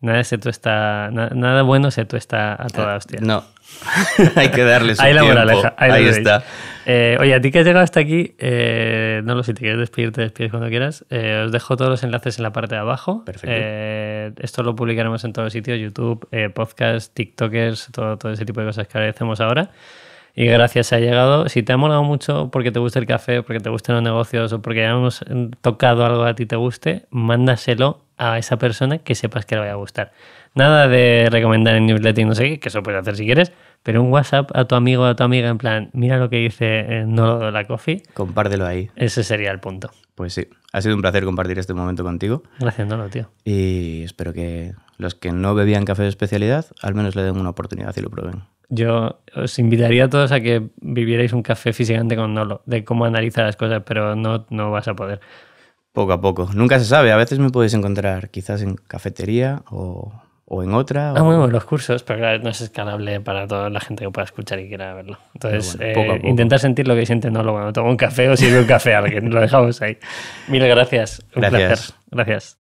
Nada, nada bueno se tuesta a toda eh, hostia. No, hay que darle su ahí la Moraleja, ahí, está. Eh, oye, a ti que has llegado hasta aquí, eh, no lo si te quieres te despides cuando quieras. os dejo todos los enlaces en la parte de abajo. Perfecto. esto lo publicaremos en todos los sitios, YouTube, podcast, TikTokers, todo, todo ese tipo de cosas que agradecemos ahora. Y gracias, se ha llegado. Si te ha molado mucho porque te gusta el café, porque te gustan los negocios o porque hayamos hemos tocado algo a ti te guste, mándaselo a esa persona que sepas que le vaya a gustar. Nada de recomendar en newsletter y no sé qué, que eso puedes hacer si quieres, pero un WhatsApp a tu amigo o a tu amiga en plan, mira lo que dice eh, Nolo de la Coffee. Compártelo ahí. Ese sería el punto. Pues sí, ha sido un placer compartir este momento contigo. Gracias, Nolo, tío. Y espero que los que no bebían café de especialidad al menos le den una oportunidad y lo prueben. Yo os invitaría a todos a que vivierais un café físicamente con Nolo, de cómo analiza las cosas, pero no, no vas a poder. Poco a poco. Nunca se sabe. A veces me podéis encontrar quizás en cafetería o, o en otra. Ah, o... Ah, bueno, los cursos, pero no es escalable para toda la gente que pueda escuchar y quiera verlo. Entonces, eh, intentar sentir lo que siente no lo bueno. tomo un café o sirve un café a alguien. lo dejamos ahí. Mil gracias. Un gracias. placer. Gracias.